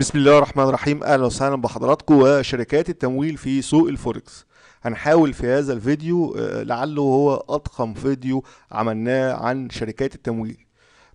بسم الله الرحمن الرحيم اهلا وسهلا بحضراتكم وشركات التمويل في سوق الفوركس هنحاول في هذا الفيديو آه، لعله هو اضخم فيديو عملناه عن شركات التمويل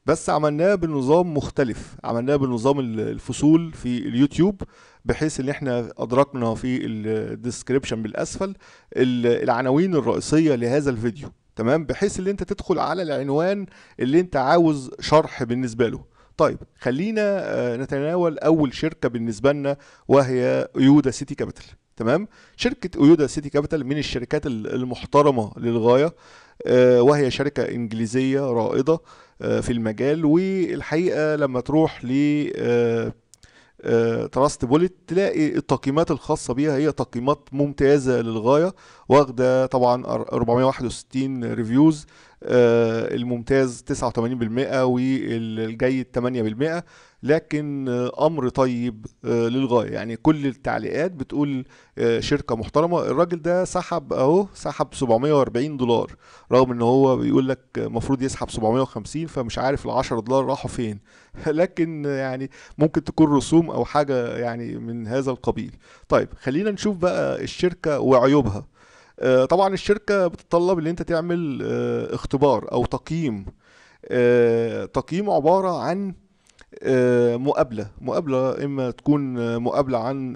بس عملناه بنظام مختلف عملناه بنظام الفصول في اليوتيوب بحيث ان احنا ادركنا في الديسكريبشن بالاسفل العناوين الرئيسيه لهذا الفيديو تمام بحيث ان انت تدخل على العنوان اللي انت عاوز شرح بالنسبه له طيب خلينا آه، نتناول اول شركه بالنسبه لنا وهي يودا سيتي كابيتال تمام شركه يودا سيتي كابيتال من الشركات المحترمه للغايه آه، وهي شركه انجليزيه رائده آه، في المجال والحقيقه لما تروح ل تراست بوليت تلاقي التقييمات الخاصة بيها هي تقييمات ممتازة للغاية واخدة طبعا 461 ريفيوز آه، الممتاز 89% والجيد 8% لكن آه، امر طيب آه، للغايه يعني كل التعليقات بتقول شركه محترمه الراجل ده سحب اهو سحب 740 دولار رغم ان هو بيقول لك المفروض يسحب 750 فمش عارف ال 10 دولار راحوا فين لكن يعني ممكن تكون رسوم او حاجه يعني من هذا القبيل طيب خلينا نشوف بقى الشركه وعيوبها آه، طبعا الشركه بتتطلب ان انت تعمل آه، اختبار او تقييم آه، تقييم عباره عن مقابلة مقابلة إما تكون مقابلة عن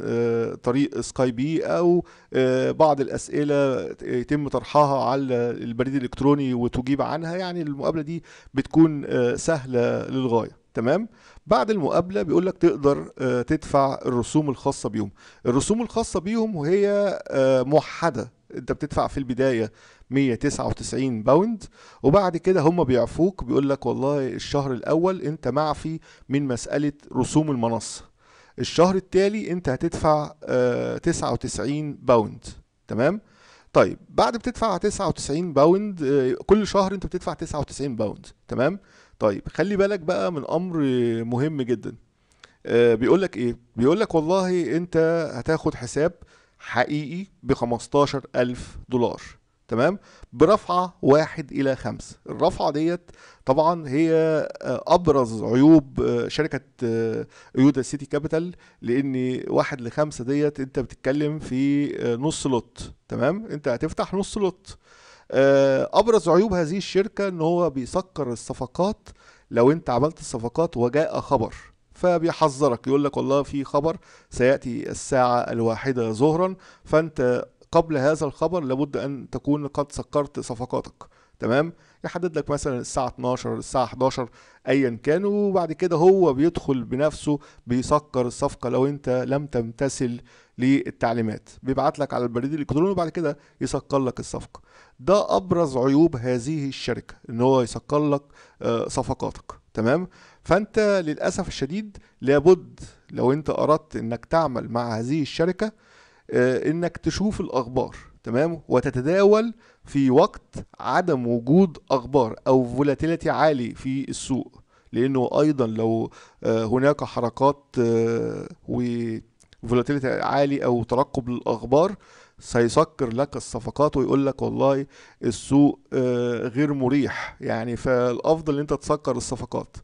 طريق سكاي بي أو بعض الأسئلة يتم طرحها على البريد الإلكتروني وتجيب عنها يعني المقابلة دي بتكون سهلة للغاية تمام بعد المقابله بيقول لك تقدر تدفع الرسوم الخاصه بيهم الرسوم الخاصه بيهم وهي موحده انت بتدفع في البدايه 199 باوند وبعد كده هم بيعفوك بيقول لك والله الشهر الاول انت معفي من مساله رسوم المنصه الشهر التالي انت هتدفع 99 آه، باوند تمام طيب بعد بتدفع 99 باوند آه، كل شهر انت بتدفع 99 باوند تمام طيب خلي بالك بقى من امر مهم جدا آه، بيقول لك ايه بيقول لك والله انت هتاخد حساب حقيقي ب 15000 دولار تمام برفعة واحد إلى خمسه الرفعة ديت طبعا هي آه، أبرز عيوب آه، شركة آه، يودا سيتي كابيتال لأن واحد لخمسة ديت أنت بتتكلم في نص لوت تمام أنت هتفتح نص لوت أبرز عيوب هذه الشركة أن هو بيسكر الصفقات لو أنت عملت الصفقات وجاء خبر فبيحذرك يقول لك والله في خبر سيأتي الساعة الواحدة ظهرا فأنت قبل هذا الخبر لابد أن تكون قد سكرت صفقاتك تمام يحدد لك مثلا الساعة 12 الساعة 11 أيا كان وبعد كده هو بيدخل بنفسه بيسكر الصفقة لو أنت لم تمتثل للتعليمات بيبعت لك على البريد الإلكتروني وبعد كده يسكر لك الصفقة ده أبرز عيوب هذه الشركة إن هو يسكر لك آه، صفقاتك تمام فانت للاسف الشديد لابد لو انت اردت انك تعمل مع هذه الشركه آه، انك تشوف الاخبار تمام وتتداول في وقت عدم وجود اخبار او فولاتيليتي عالي في السوق لانه ايضا لو آه، هناك حركات آه، وفولاتيليتي عالي او ترقب للاخبار سيسكر لك الصفقات ويقول لك والله السوق غير مريح يعني فالافضل ان انت تسكر الصفقات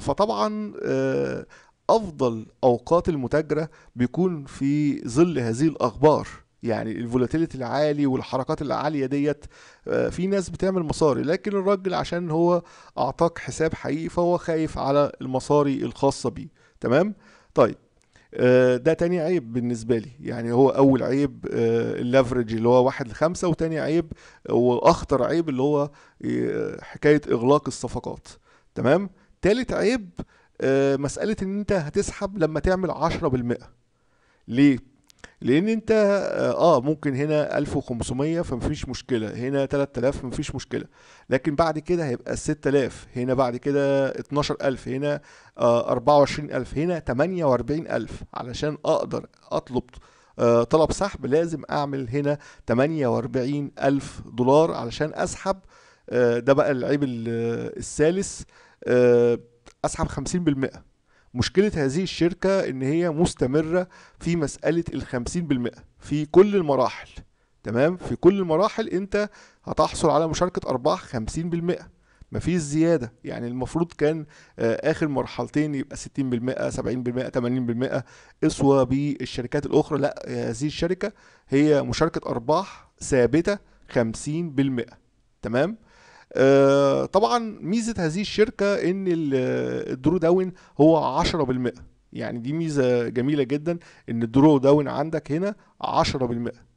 فطبعا آه، افضل اوقات المتاجره بيكون في ظل هذه الاخبار يعني الفولاتيليتي العالي والحركات العاليه ديت آه، في ناس بتعمل مصاري لكن الراجل عشان هو اعطاك حساب حقيقي فهو خايف على المصاري الخاصه بيه تمام طيب آه، ده تاني عيب بالنسبة لي يعني هو أول عيب اللافرج اللي هو واحد لخمسة وتاني عيب وأخطر عيب اللي هو حكاية إغلاق الصفقات تمام؟ تالت عيب آه، مسألة إن أنت هتسحب لما تعمل عشرة بالمئة ليه؟ لأن أنت آه, آه، ممكن هنا 1500 فمفيش مشكلة هنا 3000 مفيش مشكلة لكن بعد كده هيبقى 6000 هنا بعد كده 12000 هنا آه 24000 هنا 48000 علشان أقدر أطلب آه طلب سحب لازم أعمل هنا 48000 دولار علشان أسحب آه ده بقى العيب الثالث آه، اسحب 50% مشكلة هذه الشركة إن هي مستمرة في مسألة الخمسين بالمئة في كل المراحل تمام في كل المراحل أنت هتحصل على مشاركة أرباح خمسين بالمئة مفيش زيادة يعني المفروض كان آه، آخر مرحلتين يبقى 60% 70% 80% اسوى بالشركات الأخرى لا هذه الشركة هي مشاركة أرباح ثابتة 50% تمام آه، طبعا ميزه هذه الشركه ان الدرو داون هو 10% يعني دي ميزه جميله جدا ان الدرو داون عندك هنا 10%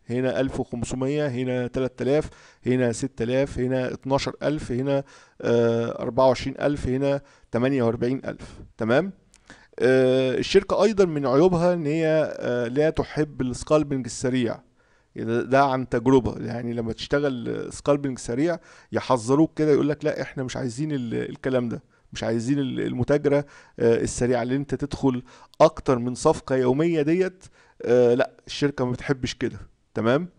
هنا 1500 هنا 3000 هنا 6000 هنا 12000 هنا 24000 آه، هنا 48000 تمام آه، الشركة أيضا من عيوبها إن هي لا تحب السكالبنج السريع يعني ده عن تجربه يعني لما تشتغل سكالبنج سريع يحذروك كده يقول لك لا احنا مش عايزين الكلام ده مش عايزين المتاجرة آه، السريعة اللي انت تدخل اكتر من صفقة يومية ديت آه، لا الشركة ما بتحبش كده تمام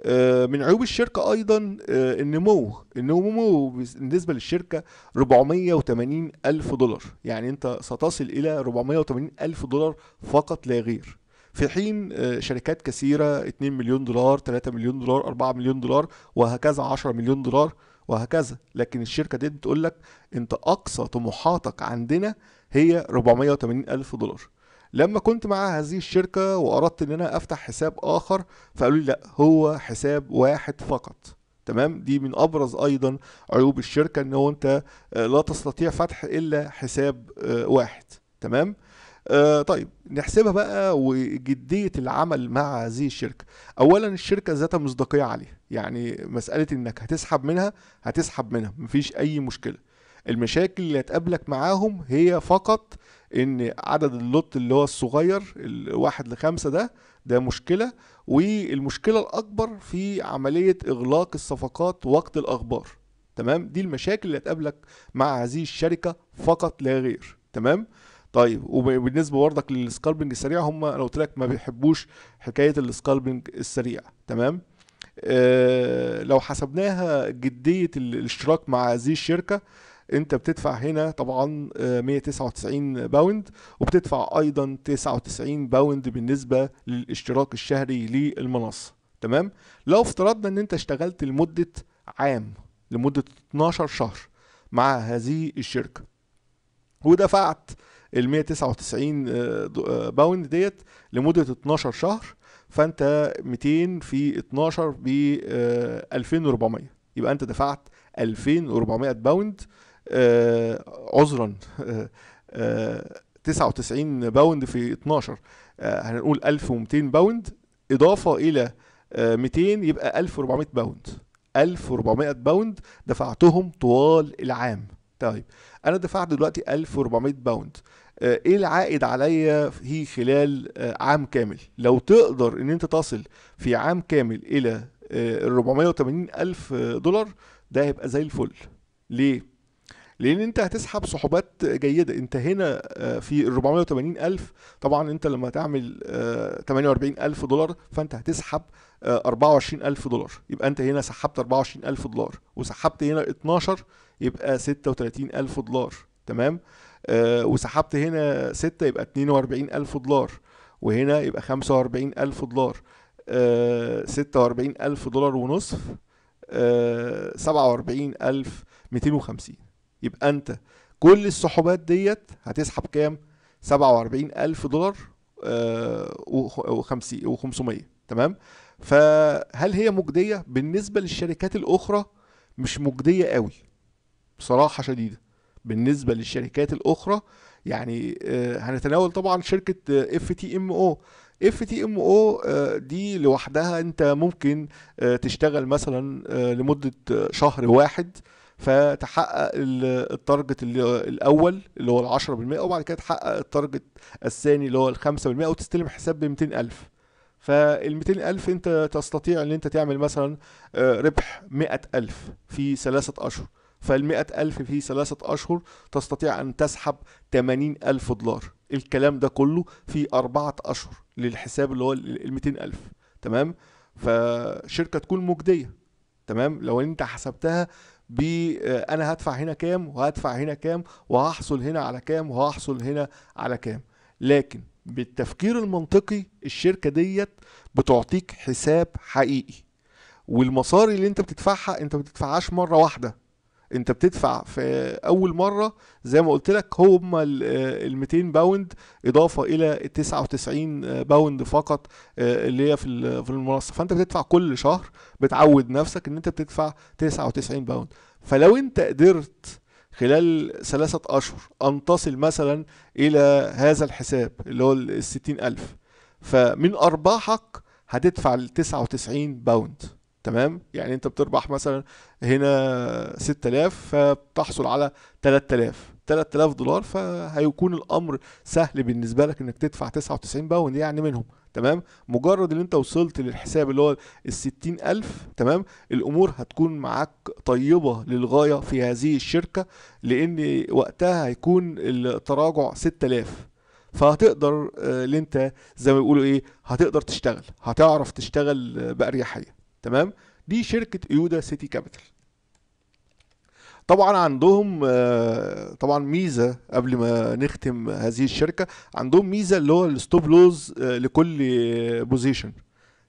آه، من عيوب الشركة أيضا النمو النمو بالنسبة للشركة 480 ألف دولار يعني أنت ستصل إلى 480 ألف دولار فقط لا غير في حين آه، شركات كثيرة 2 مليون دولار 3 مليون دولار 4 مليون دولار وهكذا 10 مليون دولار وهكذا لكن الشركة دي بتقول لك انت اقصى طموحاتك عندنا هي 480 الف دولار لما كنت مع هذه الشركة واردت ان انا افتح حساب اخر فقالوا لي لا هو حساب واحد فقط تمام دي من ابرز ايضا عيوب الشركة ان هو انت آه، لا تستطيع فتح الا حساب آه، واحد تمام آه، طيب نحسبها بقى وجديه العمل مع هذه الشركه اولا الشركه ذات مصداقيه عاليه يعني مساله انك هتسحب منها هتسحب منها مفيش اي مشكله المشاكل اللي هتقابلك معاهم هي فقط ان عدد اللوت اللي هو الصغير الواحد لخمسة ده ده مشكلة والمشكلة الأكبر في عملية إغلاق الصفقات وقت الأخبار تمام دي المشاكل اللي هتقابلك مع هذه الشركة فقط لا غير تمام طيب وبالنسبه برضك للسكالبنج السريع هم انا قلت لك ما بيحبوش حكايه السكالبنج السريع تمام آه لو حسبناها جديه الاشتراك مع هذه الشركه انت بتدفع هنا طبعا 199 آه، باوند وبتدفع ايضا 99 باوند بالنسبه للاشتراك الشهري للمنصه تمام لو افترضنا ان انت اشتغلت لمده عام لمده 12 شهر مع هذه الشركه ودفعت ال 199 آه، آه، باوند ديت لمده 12 شهر فانت 200 في 12 ب 2400 آه، يبقى انت دفعت 2400 باوند عذرا 99 باوند في 12 هنقول 1200 باوند اضافه الى 200 يبقى 1400 باوند 1400 باوند دفعتهم طوال العام طيب انا دفعت دلوقتي 1400 باوند آه، ايه العائد عليا في خلال آه، عام كامل لو تقدر ان انت تصل في عام كامل الى ال آه، 480 الف دولار ده هيبقى زي الفل ليه لان انت هتسحب سحوبات جيده انت هنا في ال 480 الف طبعا انت لما تعمل 48 الف دولار فانت هتسحب 24 الف دولار يبقى انت هنا سحبت 24 الف دولار وسحبت هنا 12 يبقى 36 الف دولار تمام آه، وسحبت هنا 6 يبقى 42000 دولار وهنا يبقى 45000 دولار 46000 آه، دولار ونصف آه، وخمسين يبقى انت كل السحوبات ديت هتسحب كام 47000 دولار و500 تمام فهل هي مجديه بالنسبه للشركات الاخرى مش مجديه قوي بصراحه شديده بالنسبه للشركات الاخرى يعني آه، هنتناول طبعا شركه اف تي ام او اف تي ام او دي لوحدها انت ممكن آه، تشتغل مثلا آه، لمده شهر واحد فتحقق التارجت الاول اللي هو ال 10% وبعد كده تحقق التارجت الثاني اللي هو ال 5% وتستلم حساب ب 200000 فال 200000 انت تستطيع ان انت تعمل مثلا ربح 100000 في ثلاثه اشهر فالمئة ألف في ثلاثة أشهر تستطيع أن تسحب 80 ألف دولار الكلام ده كله في أربعة أشهر للحساب اللي هو ال 200 ألف تمام فشركة تكون مجدية تمام لو أنت حسبتها ب آه، أنا هدفع هنا كام وهدفع هنا كام وهحصل هنا على كام وهحصل هنا على كام لكن بالتفكير المنطقي الشركة ديت بتعطيك حساب حقيقي والمصاري اللي انت بتدفعها انت ما بتدفعهاش مره واحده انت بتدفع في اول مره زي ما قلت لك هم ال 200 آه، باوند اضافه الى ال 99 باوند فقط آه، اللي هي في المنصه فانت بتدفع كل شهر بتعود نفسك ان انت بتدفع 99 باوند فلو انت قدرت خلال ثلاثة أشهر أن تصل مثلا إلى هذا الحساب اللي هو الستين ألف فمن أرباحك هتدفع التسعة وتسعين باوند تمام يعني انت بتربح مثلا هنا 6000 فبتحصل على 3000 3000 دولار فهيكون الامر سهل بالنسبه لك انك تدفع 99 باوند يعني منهم تمام مجرد ان انت وصلت للحساب اللي هو ال 60000 تمام الامور هتكون معاك طيبه للغايه في هذه الشركه لان وقتها هيكون التراجع 6000 فهتقدر آه، اللي انت زي ما بيقولوا ايه هتقدر تشتغل هتعرف تشتغل آه، باريحيه تمام دي شركه ايودا سيتي كابيتال طبعا عندهم آه، طبعا ميزه قبل ما نختم هذه الشركه عندهم ميزه اللي هو الستوب لوز آه، لكل بوزيشن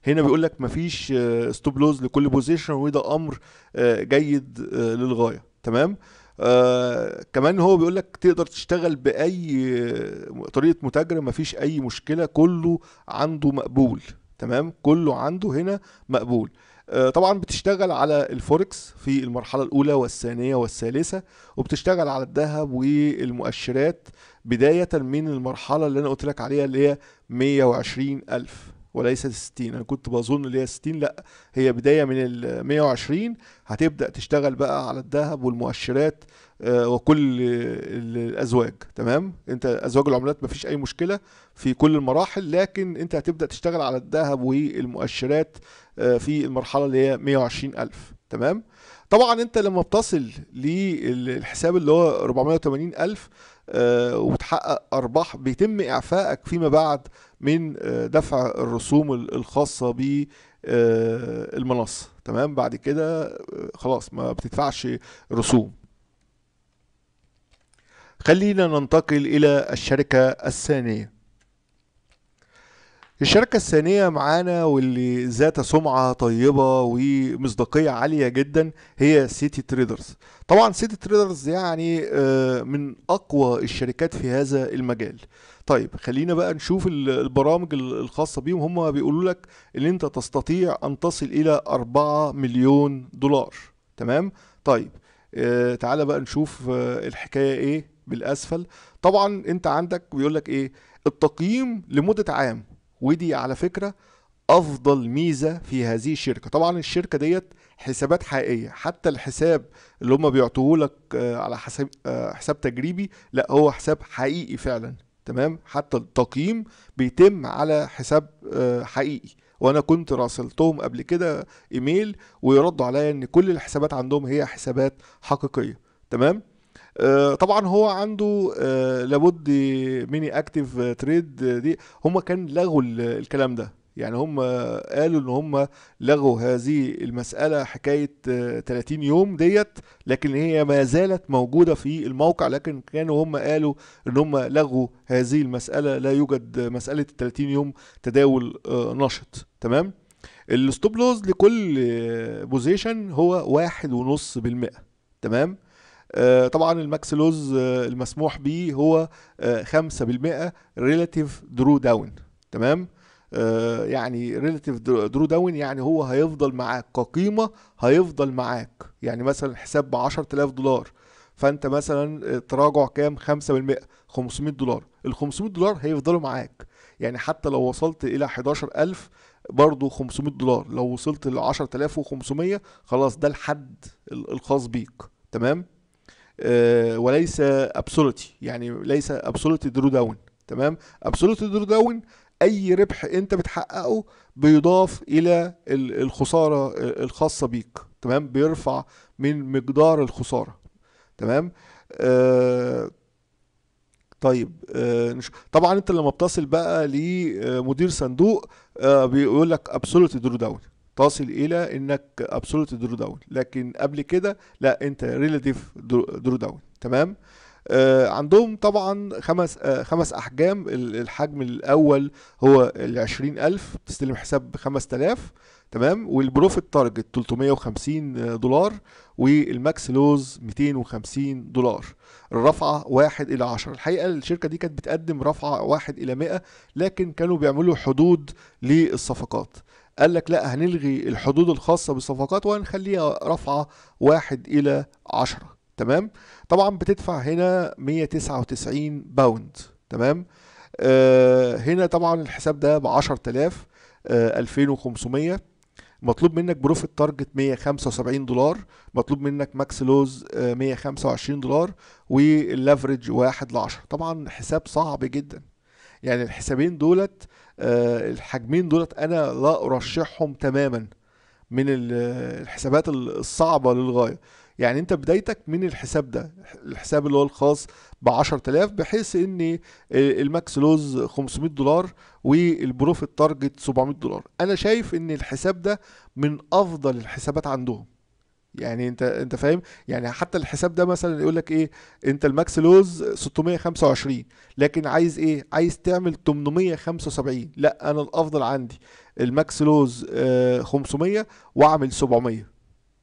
هنا بيقول لك مفيش ستوب آه، لوز لكل بوزيشن وده امر جيد للغايه تمام آه كمان هو بيقول لك تقدر تشتغل باي طريقه متاجره مفيش اي مشكله كله عنده مقبول تمام كله عنده هنا مقبول آه، طبعا بتشتغل على الفوركس في المرحلة الأولى والثانية والثالثة وبتشتغل على الذهب والمؤشرات بداية من المرحلة اللي أنا قلت لك عليها اللي هي 120 ألف وليست 60 أنا كنت بظن اللي هي 60 لأ هي بداية من ال 120 هتبدأ تشتغل بقى على الذهب والمؤشرات آه، وكل الازواج تمام انت ازواج العملات مفيش اي مشكله في كل المراحل لكن انت هتبدا تشتغل على الذهب والمؤشرات آه، في المرحله اللي هي 120000 تمام طبعا انت لما بتصل للحساب اللي هو 480000 آه، وتحقق ارباح بيتم اعفائك فيما بعد من دفع الرسوم الخاصه ب المنصه تمام بعد كده خلاص ما بتدفعش رسوم خلينا ننتقل إلى الشركة الثانية الشركة الثانية معانا واللي ذات سمعة طيبة ومصداقية عالية جدا هي سيتي تريدرز طبعا سيتي تريدرز يعني آه، من أقوى الشركات في هذا المجال طيب خلينا بقى نشوف البرامج الخاصة بيهم هم بيقولوا لك ان انت تستطيع ان تصل الى 4 مليون دولار تمام طيب آه، تعال بقى نشوف آه، الحكاية ايه بالاسفل طبعا انت عندك بيقول لك ايه التقييم لمده عام ودي على فكره افضل ميزه في هذه الشركه طبعا الشركه ديت حسابات حقيقيه حتى الحساب اللي هم بيعطوه لك آه، على حساب آه، حساب تجريبي لا هو حساب حقيقي فعلا تمام حتى التقييم بيتم على حساب آه، حقيقي وانا كنت راسلتهم قبل كده ايميل ويردوا عليا ان كل الحسابات عندهم هي حسابات حقيقيه تمام آه، طبعا هو عنده آه، لابد ميني اكتف تريد دي هم كان لغوا الكلام ده يعني هم قالوا ان هم لغوا هذه المساله حكايه 30 آه، يوم ديت لكن هي ما زالت موجوده في الموقع لكن كانوا هم قالوا ان هم لغوا هذه المساله لا يوجد مساله 30 يوم تداول نشط تمام الستوب لوز لكل بوزيشن هو واحد ونص بالمئة تمام آه، طبعا الماكس لوز آه، المسموح به هو 5% ريلاتيف درو داون تمام آه، يعني ريلاتيف درو داون يعني هو هيفضل معاك كقيمه هيفضل معاك يعني مثلا حساب ب 10000 دولار فانت مثلا تراجع كام 5% 500 دولار ال 500 دولار هيفضلوا معاك يعني حتى لو وصلت الى 11000 برضه 500 دولار لو وصلت ل 10500 خلاص ده الحد الخاص بيك تمام آه، وليس ابسولوتي يعني ليس ابسولوتي درو داون تمام ابسولوتي درو داون اي ربح انت بتحققه بيضاف الى الخساره آه، الخاصه بيك تمام بيرفع من مقدار الخساره تمام آه طيب آه طبعا انت لما بتصل بقى لمدير صندوق آه بيقول لك ابسولوتي درو داون تصل الى انك ابسولوت درو داون لكن قبل كده لا انت ريلاتيف درو داون تمام آه عندهم طبعا خمس آه خمس احجام الحجم الاول هو ال 20000 تستلم حساب 5000 تمام والبروفيت تارجت 350 دولار والماكس لوز 250 دولار الرفعه 1 الى 10 الحقيقه الشركه دي كانت بتقدم رفعه 1 الى 100 لكن كانوا بيعملوا حدود للصفقات قال لك لا هنلغي الحدود الخاصة بالصفقات وهنخليها رفعة واحد إلى عشرة تمام طبعا بتدفع هنا 199 باوند تمام آه هنا طبعا الحساب ده ب 10000 آه 2500 مطلوب منك بروفيت تارجت 175 دولار مطلوب منك ماكس لوز 125 آه، دولار واللافرج 1 ل 10 طبعا حساب صعب جدا يعني الحسابين دولت آه، الحجمين دولت انا لا ارشحهم تماما من الحسابات الصعبه للغايه يعني انت بدايتك من الحساب ده الحساب اللي هو الخاص ب 10000 بحيث ان الماكس لوز 500 دولار والبروفيت تارجت 700 دولار انا شايف ان الحساب ده من افضل الحسابات عندهم يعني انت انت فاهم يعني حتى الحساب ده مثلا يقول لك ايه انت الماكس لوز 625 لكن عايز ايه عايز تعمل 875 لا انا الافضل عندي الماكس لوز آه 500 واعمل 700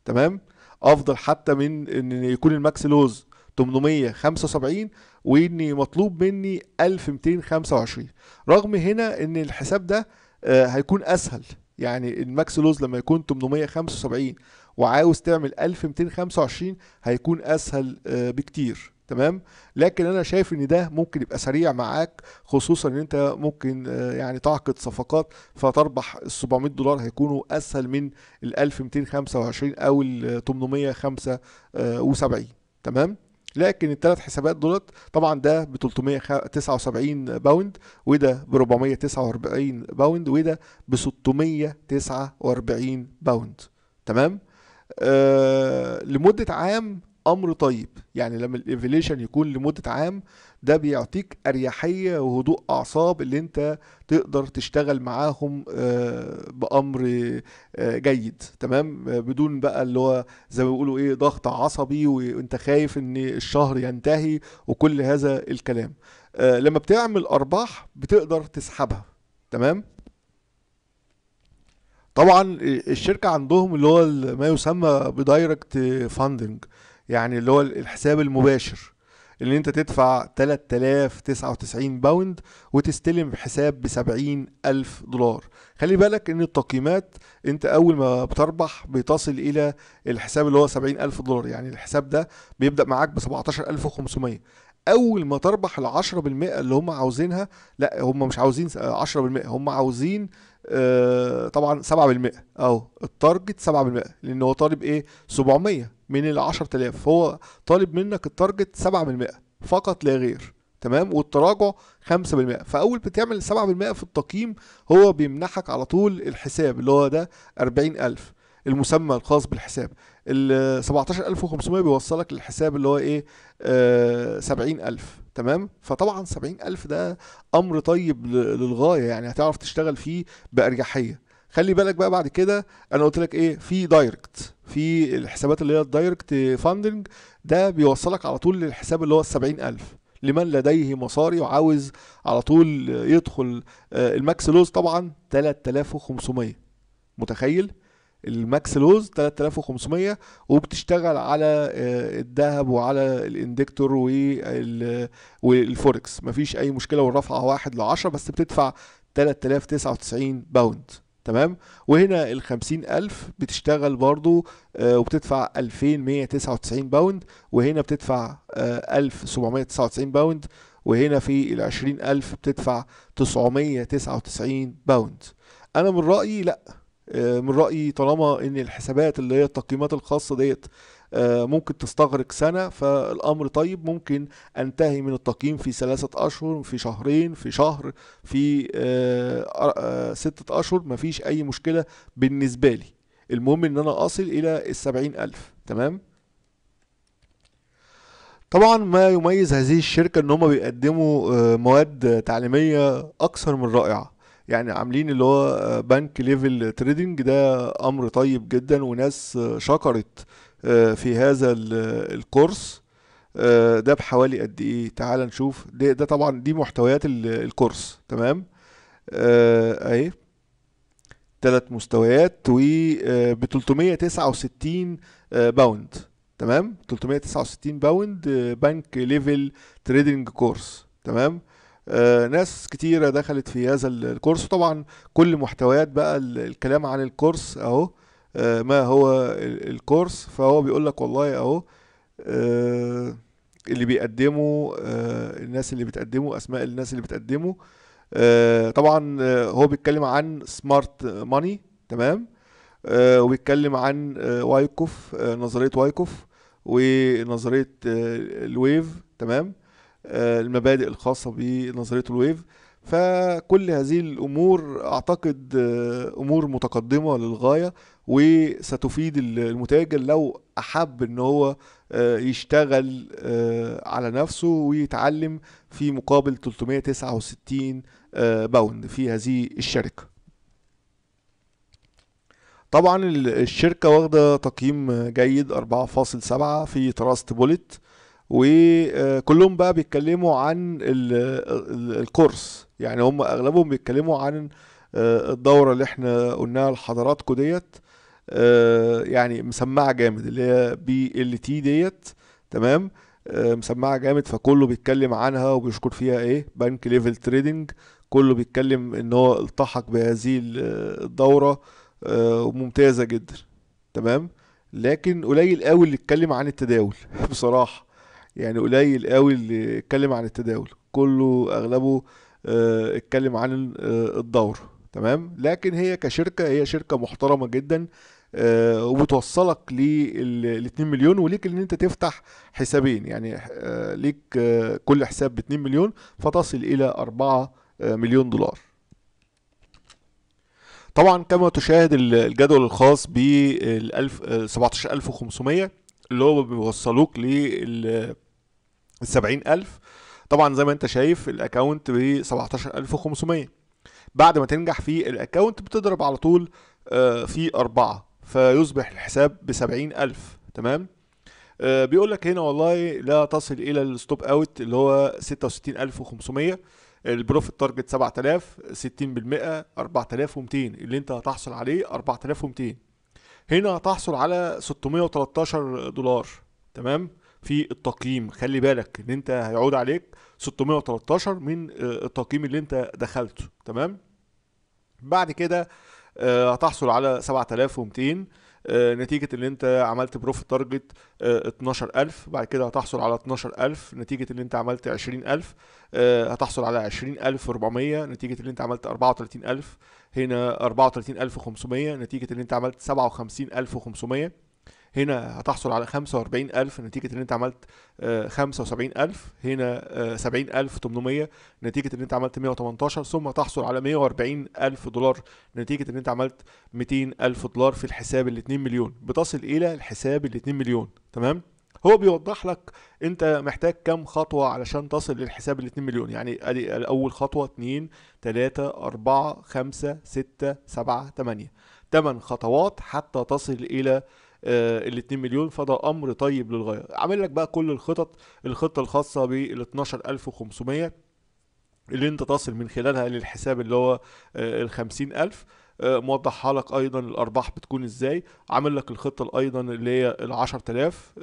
تمام افضل حتى من ان يكون الماكس لوز 875 واني مطلوب مني 1225 رغم هنا ان الحساب ده آه هيكون اسهل يعني الماكس لوز لما يكون 875 وعاوز تعمل 1225 هيكون اسهل آه، بكتير تمام لكن انا شايف ان ده ممكن يبقى سريع معاك خصوصا ان انت ممكن آه، يعني تعقد صفقات فتربح ال 700 دولار هيكونوا اسهل من ال 1225 او ال 875 تمام لكن الثلاث حسابات دولت طبعا ده ب 379 باوند وده ب 449 باوند وده ب 649 باوند تمام آه، لمده عام امر طيب يعني لما الايفيليشن يكون لمده عام ده بيعطيك اريحيه وهدوء اعصاب اللي انت تقدر تشتغل معاهم آه، بامر آه، جيد تمام بدون بقى اللي هو زي ما بيقولوا ايه ضغط عصبي وانت خايف ان الشهر ينتهي وكل هذا الكلام لما بتعمل ارباح بتقدر تسحبها تمام طبعا الشركه عندهم اللي هو ما يسمى بدايركت فاندنج يعني اللي هو الحساب المباشر اللي انت تدفع 3099 باوند وتستلم حساب ب ألف دولار خلي بالك ان التقييمات انت اول ما بتربح بتصل الى الحساب اللي هو 70 ألف دولار يعني الحساب ده بيبدأ معاك ب 17500 اول ما تربح ال 10% اللي هم عاوزينها لا هم مش عاوزين 10% هم عاوزين آه، طبعا 7% اهو التارجت 7% لان هو طالب ايه 700 من ال 10000 هو طالب منك التارجت 7% فقط لا غير تمام والتراجع 5% فاول بتعمل 7% في التقييم هو بيمنحك على طول الحساب اللي هو ده 40000 المسمى الخاص بالحساب ال 17500 بيوصلك للحساب اللي هو ايه آه 70000 تمام فطبعا سبعين ألف ده أمر طيب للغاية يعني هتعرف تشتغل فيه بأريحية خلي بالك بقى بعد كده انا قلت لك ايه في دايركت في الحسابات اللي هي الدايركت فاندنج ده بيوصلك على طول للحساب اللي هو السبعين ألف لمن لديه مصاري وعاوز على طول يدخل آه، الماكس لوز طبعا 3500 متخيل الماكس لوز 3500 وبتشتغل على آه، الذهب وعلى الاندكتور والفوركس مفيش اي مشكله والرفعه 1 ل 10 بس بتدفع 3099 باوند تمام وهنا ال 50000 بتشتغل برضو آه، وبتدفع 2199 باوند وهنا بتدفع 1799 آه، باوند وهنا في ال 20000 بتدفع 999 باوند انا من رايي لا آه، من رايي طالما ان الحسابات اللي هي التقييمات الخاصه ديت آه، ممكن تستغرق سنة فالأمر طيب ممكن أنتهي من التقييم في ثلاثة أشهر في شهرين في شهر في آه، ستة أشهر مفيش أي مشكلة بالنسبة لي المهم إن أنا أصل إلى السبعين ألف تمام طبعا ما يميز هذه الشركة إن هم بيقدموا مواد تعليمية أكثر من رائعة يعني عاملين اللي هو بنك ليفل تريدنج ده امر طيب جدا وناس شكرت آه، في هذا الكورس آه، ده بحوالي قد ايه تعال نشوف ده, ده طبعا دي محتويات الكورس تمام آه، اهي ثلاث مستويات و ب 369 باوند تمام 369 باوند بنك ليفل تريدنج كورس تمام آه، ناس كتيرة دخلت في هذا الكورس طبعا كل محتويات بقى الكلام عن الكورس اهو آه، ما هو الكورس فهو بيقول لك والله اهو آه، اللي بيقدمه الناس اللي بتقدمه اسماء الناس اللي بتقدمه طبعا هو بيتكلم عن سمارت ماني تمام وبيتكلم عن وايكوف نظريه وايكوف ونظريه الويف تمام آه، المبادئ الخاصة بنظرية الويف فكل هذه الأمور أعتقد آه، أمور متقدمة للغاية وستفيد المتاجر لو أحب إن هو آه، يشتغل على نفسه ويتعلم في مقابل 369 باوند في هذه الشركة طبعا الشركة واخدة تقييم جيد 4.7 في تراست بوليت وكلهم بقى بيتكلموا عن الكورس يعني هم اغلبهم بيتكلموا عن آه، الدورة اللي احنا قلناها لحضراتكم ديت آه، يعني مسمعة جامد اللي هي بي ال تي ديت تمام آه، مسمعة جامد فكله بيتكلم عنها وبيشكر فيها ايه بنك ليفل تريدنج كله بيتكلم ان هو التحق بهذه الدورة وممتازة جدا تمام لكن قليل قوي اللي اتكلم عن التداول بصراحة يعني قليل قوي اللي اتكلم عن التداول كله اغلبه اتكلم آه، عن آه، الدور تمام لكن هي كشركه هي شركه محترمه جدا آه، وبتوصلك لل 2 مليون وليك ان انت تفتح حسابين يعني ليك كل حساب ب 2 مليون فتصل الى 4 مليون دولار طبعا كما تشاهد الجدول الخاص بال 17500 اللي هو بيوصلوك لل ال 70000 طبعا زي ما انت شايف الاكونت ب 17500 بعد ما تنجح في الاكونت بتضرب على طول آه، في أربعة فيصبح الحساب ب 70000 تمام آه، بيقول لك هنا والله لا تصل الى الستوب اوت اللي هو 66500 البروفيت تارجت 7000 60% 4200 اللي انت هتحصل عليه 4200 هنا هتحصل على 613 دولار تمام في التقييم خلي بالك ان انت هيعود عليك 613 من آه، التقييم اللي انت دخلته تمام بعد كده آه، هتحصل على 7200 آه، نتيجة اللي انت عملت بروفيت تارجت 12000 بعد كده هتحصل على 12000 نتيجة اللي انت عملت 20000 هتحصل على 20400 نتيجة اللي انت عملت 34000 هنا 34500 نتيجة اللي انت عملت 57500 هنا هتحصل على 45000 نتيجة ان انت عملت 75000 آه، هنا 70800 آه، نتيجة ان انت عملت 118 ثم تحصل على 140000 دولار نتيجة ان انت عملت 200000 دولار في الحساب ال 2 مليون بتصل الى الحساب ال 2 مليون تمام؟ هو بيوضح لك انت محتاج كام خطوة علشان تصل للحساب ال 2 مليون يعني ادي اول خطوة 2 3 4 5 6 7 8 8 خطوات حتى تصل الى آه، ال 2 مليون فده امر طيب للغايه عامل لك بقى كل الخطط الخطه الخاصه بال 12500 اللي انت تصل من خلالها للحساب اللي هو آه، ال 50000 آه، موضحها لك ايضا الارباح بتكون ازاي عامل لك الخطه ايضا اللي هي ال 10000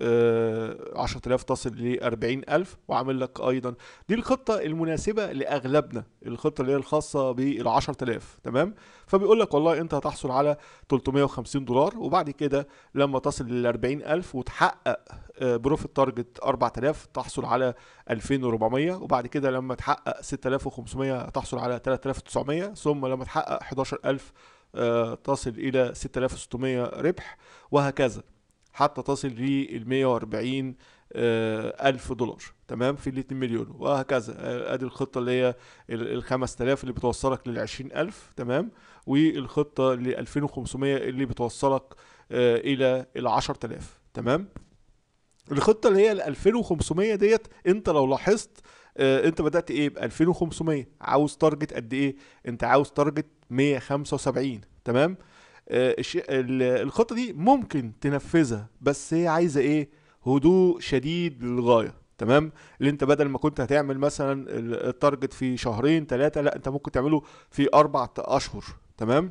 10000 تصل ل 40000 وعامل لك ايضا دي الخطه المناسبه لاغلبنا الخطه اللي هي الخاصه بال 10000 تمام فبيقول لك والله انت هتحصل على 350 دولار وبعد كده لما تصل لل 40000 وتحقق بروفيت تارجت 4000 تحصل على 2400 وبعد كده لما تحقق 6500 تحصل على 3900 ثم لما تحقق 11000 آه، تصل الى 6600 ربح وهكذا حتى تصل لل 140 1000 آه، دولار تمام في ال 2 مليون وهكذا آه، ادي الخطه اللي هي ال 5000 اللي بتوصلك لل 20000 تمام والخطه ل 2500 اللي بتوصلك آه، الى ال 10000 تمام الخطه اللي هي ال 2500 ديت انت لو لاحظت انت بدات ايه ب 2500 عاوز تارجت قد ايه انت عاوز تارجت 175 تمام الخطه دي ممكن تنفذها بس هي عايزه ايه هدوء شديد للغايه تمام اللي انت بدل ما كنت هتعمل مثلا التارجت في شهرين ثلاثه لا انت ممكن تعمله في اربع اشهر تمام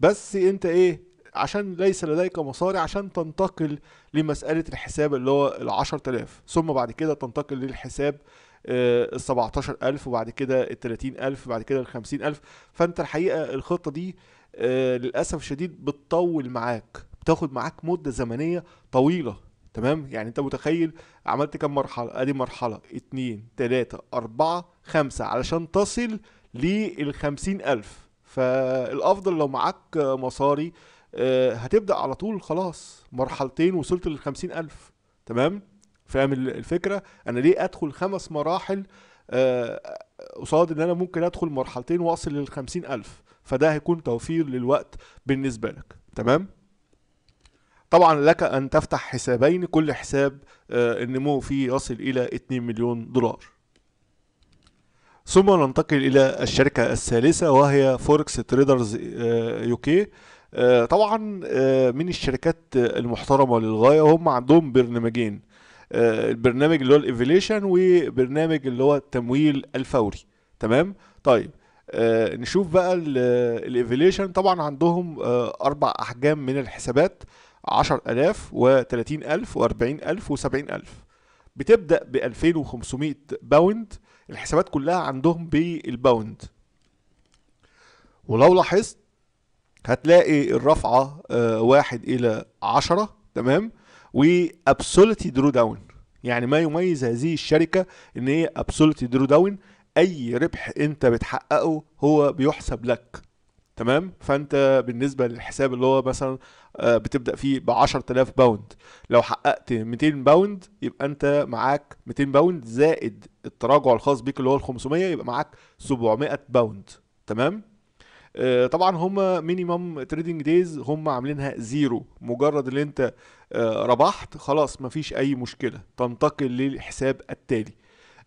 بس انت ايه عشان ليس لديك مصاري عشان تنتقل لمسألة الحساب اللي هو العشر تلاف ثم بعد كده تنتقل للحساب آه، عشر ألف وبعد كده التلاتين ألف وبعد كده الخمسين ألف فأنت الحقيقة الخطة دي آه، للأسف الشديد بتطول معاك بتاخد معاك مدة زمنية طويلة تمام يعني انت متخيل عملت كام مرحله ادي مرحله اتنين تلاتة اربعة خمسة علشان تصل للخمسين الف فالافضل لو معاك مصاري آه، هتبدا على طول خلاص مرحلتين وصلت للخمسين الف تمام فاهم الفكره انا ليه ادخل خمس مراحل آه، قصاد ان انا ممكن ادخل مرحلتين واصل للخمسين الف فده هيكون توفير للوقت بالنسبه لك تمام طبعا لك ان تفتح حسابين كل حساب النمو آه، فيه يصل الى 2 مليون دولار ثم ننتقل الى الشركه الثالثه وهي فوركس تريدرز يوكي طبعا آه، من الشركات المحترمه للغايه وهم عندهم برنامجين آه، البرنامج اللي هو الايفيليشن وبرنامج اللي هو التمويل الفوري تمام طيب آه نشوف بقى الايفيليشن طبعا عندهم آه اربع احجام من الحسابات 10000 و30000 و40000 و70000 بتبدا ب 2500 باوند الحسابات كلها عندهم بالباوند ولو لاحظت هتلاقي الرفعه آه، واحد الى 10 تمام وابسولوتي درو داون يعني ما يميز هذه الشركه ان هي ابسولوتي درو داون اي ربح انت بتحققه هو بيحسب لك تمام فانت بالنسبه للحساب اللي هو مثلا آه، بتبدا فيه ب 10000 باوند لو حققت 200 باوند يبقى انت معاك 200 باوند زائد التراجع الخاص بيك اللي هو ال 500 يبقى معاك 700 باوند تمام آه، طبعا هما مينيمم تريدنج دايز هما عاملينها زيرو مجرد ان انت آه، ربحت خلاص مفيش اي مشكله تنتقل للحساب التالي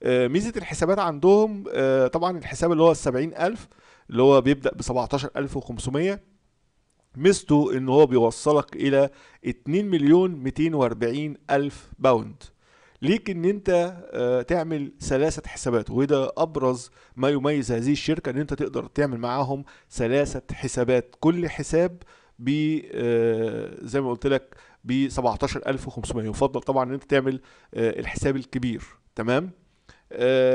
ميزه الحسابات عندهم طبعا الحساب اللي هو ال 70000 اللي هو بيبدا ب 17500 ميزته ان هو بيوصلك الى 2 مليون 240 الف باوند ليك ان انت آه، تعمل سلاسة حسابات وده ابرز ما يميز هذه الشركة ان انت تقدر تعمل معاهم سلاسة حسابات كل حساب ب آه، زي ما قلت لك ب 17500 يفضل طبعا ان انت تعمل آه، الحساب الكبير تمام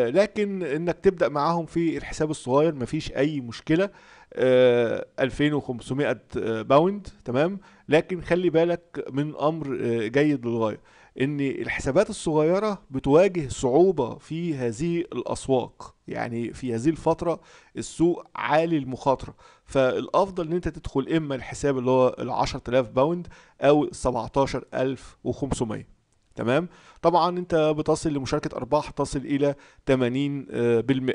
لكن انك تبدا معاهم في الحساب الصغير مفيش اي مشكله 2500 آه، باوند تمام لكن خلي بالك من امر آه، جيد للغايه ان الحسابات الصغيره بتواجه صعوبه في هذه الاسواق يعني في هذه الفتره السوق عالي المخاطره فالافضل ان انت تدخل اما الحساب اللي هو ال 10000 باوند او 17500 تمام طبعا انت بتصل لمشاركه ارباح تصل الى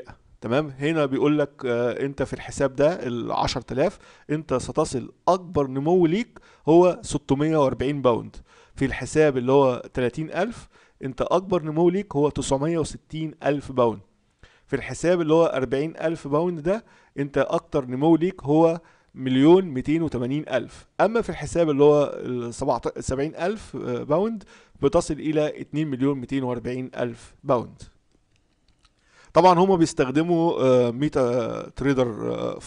80% تمام هنا بيقول لك آه، انت في الحساب ده ال 10000 انت ستصل اكبر نمو ليك هو 640 باوند في الحساب اللي هو 30000 انت اكبر نمو ليك هو 960000 باوند في الحساب اللي هو 40000 باوند ده انت اكتر نمو ليك هو مليون 280 ألف أما في الحساب اللي هو 70 ألف آه، باوند بتصل إلى 2 مليون 240 ألف باوند طبعا هم بيستخدموا آه، ميتا تريدر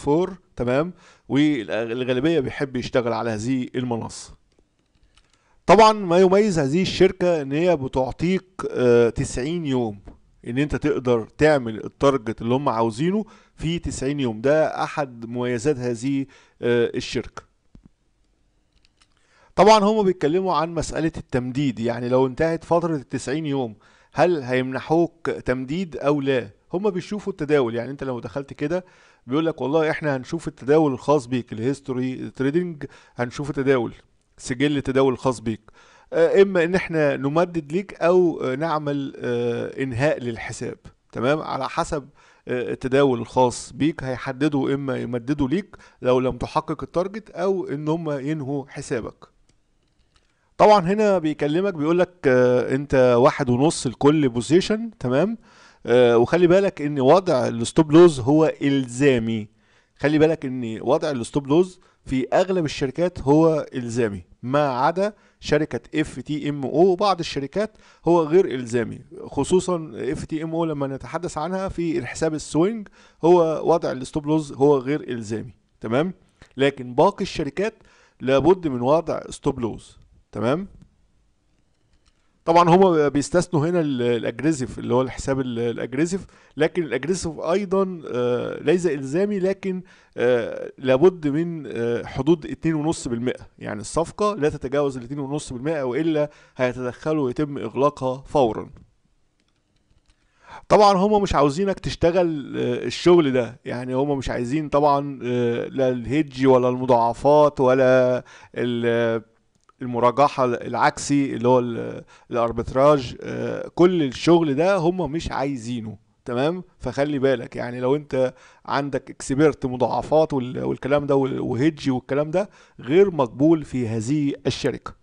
4 آه، تمام والغالبيه بيحب يشتغل على هذه المنصه طبعا ما يميز هذه الشركه ان هي بتعطيك 90 آه، يوم ان انت تقدر تعمل التارجت اللي هم عاوزينه في 90 يوم ده احد مميزات هذه الشركه طبعا هما بيتكلموا عن مسألة التمديد يعني لو انتهت فترة التسعين يوم هل هيمنحوك تمديد أو لا هما بيشوفوا التداول يعني انت لو دخلت كده بيقول لك والله احنا هنشوف التداول الخاص بيك الهيستوري تريدنج هنشوف التداول سجل التداول الخاص بيك آه، اما ان احنا نمدد ليك او آه، نعمل آه، انهاء للحساب تمام على حسب التداول الخاص بيك هيحددوا اما يمددوا ليك لو لم تحقق التارجت او ان هم ينهوا حسابك طبعا هنا بيكلمك بيقولك انت واحد ونص لكل بوزيشن تمام آه، وخلي بالك ان وضع الستوب لوز هو الزامي خلي بالك ان وضع الستوب لوز في اغلب الشركات هو الزامي ما عدا شركه اف تي ام او بعض الشركات هو غير الزامي خصوصا اف تي ام او لما نتحدث عنها في الحساب السوينج هو وضع الستوب لوز هو غير الزامي تمام لكن باقي الشركات لابد من وضع ستوب لوز تمام طبعا هما بيستثنوا هنا الاجريسيف اللي هو الحساب الاجريسيف لكن الاجريسيف ايضا آه، ليس الزامي لكن آه، لابد من آه، حدود 2.5% يعني الصفقه لا تتجاوز ال 2.5% والا هيتدخلوا ويتم اغلاقها فورا طبعا هما مش عاوزينك تشتغل الشغل ده يعني هما مش عايزين طبعا لا الهيدج ولا المضاعفات ولا المراجعه العكسي اللي هو الاربتراج آه، كل الشغل ده هم مش عايزينه تمام فخلي بالك يعني لو انت عندك اكسبيرت مضاعفات والكلام ده وهيدج والكلام ده غير مقبول في هذه الشركه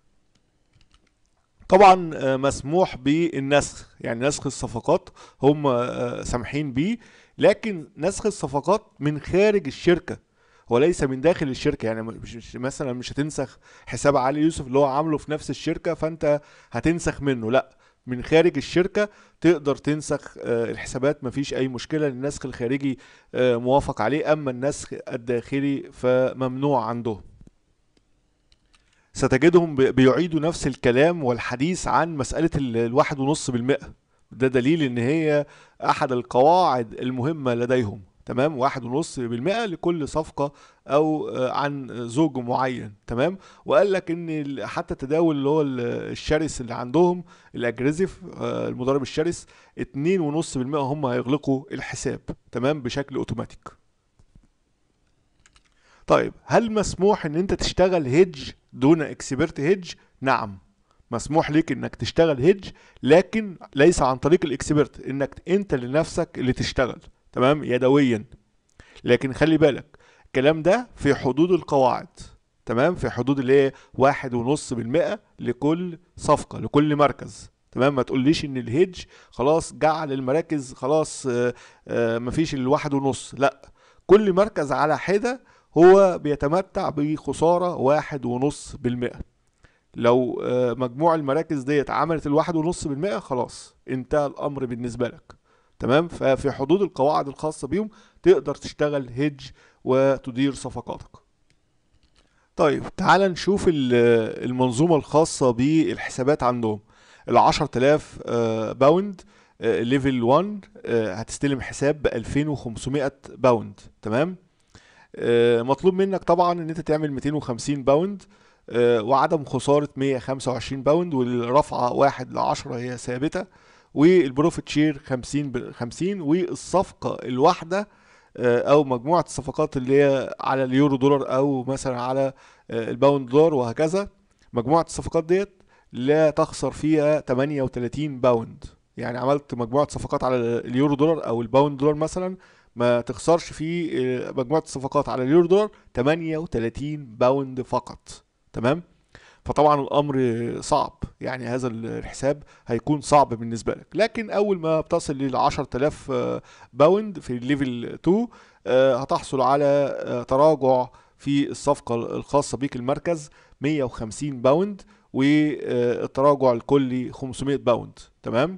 طبعا آه، مسموح بالنسخ يعني نسخ الصفقات هم آه، سامحين بيه لكن نسخ الصفقات من خارج الشركه وليس من داخل الشركه يعني مش مثلا مش هتنسخ حساب علي يوسف اللي هو عامله في نفس الشركه فانت هتنسخ منه لا من خارج الشركه تقدر تنسخ آه، الحسابات مفيش اي مشكله النسخ الخارجي آه، موافق عليه اما النسخ الداخلي فممنوع عندهم ستجدهم بيعيدوا نفس الكلام والحديث عن مسألة الواحد ونص بالمئة ده دليل ان هي احد القواعد المهمة لديهم تمام واحد ونص بالمئة لكل صفقة أو آه، عن زوج معين تمام وقال لك إن حتى التداول اللي هو الشرس اللي عندهم الأجريزيف آه، المضارب الشرس اتنين ونص بالمئة هم هيغلقوا الحساب تمام بشكل أوتوماتيك طيب هل مسموح ان انت تشتغل هيدج دون اكسبرت هيدج نعم مسموح ليك انك تشتغل هيدج لكن ليس عن طريق الاكسبرت انك انت لنفسك اللي تشتغل تمام يدويا لكن خلي بالك الكلام ده في حدود القواعد تمام في حدود اللي هي واحد ونص بالمئة لكل صفقة لكل مركز تمام ما تقوليش ان الهيدج خلاص جعل المراكز خلاص آآ آه، آه، آآ مفيش الواحد ونص لا كل مركز على حدة هو بيتمتع بخسارة واحد ونص بالمئة لو آه، مجموع المراكز ديت عملت الواحد ونص بالمئة خلاص انتهى الامر بالنسبة لك تمام ففي حدود القواعد الخاصه بيهم تقدر تشتغل هيدج وتدير صفقاتك طيب تعال نشوف المنظومه الخاصه بالحسابات عندهم ال 10000 آه، باوند ليفل آه، 1 آه، هتستلم حساب ب 2500 باوند تمام مطلوب منك طبعا ان انت تعمل 250 باوند وعدم خساره 125 باوند والرفعه 1 ل 10 هي ثابته والبروفيت شير 50 ب 50 والصفقه الواحده آه، او مجموعه الصفقات اللي هي على اليورو دولار او مثلا على آه، الباوند دولار وهكذا مجموعه الصفقات ديت لا تخسر فيها 38 باوند يعني عملت مجموعه صفقات على اليورو دولار او الباوند دولار مثلا ما تخسرش في آه، مجموعه الصفقات على اليورو دولار 38 باوند فقط تمام فطبعا الامر صعب يعني هذا الحساب هيكون صعب بالنسبه لك لكن اول ما بتصل لل 10000 آه، باوند في الليفل آه، 2 هتحصل على آه، تراجع في الصفقه الخاصه بيك المركز 150 باوند والتراجع الكلي 500 باوند تمام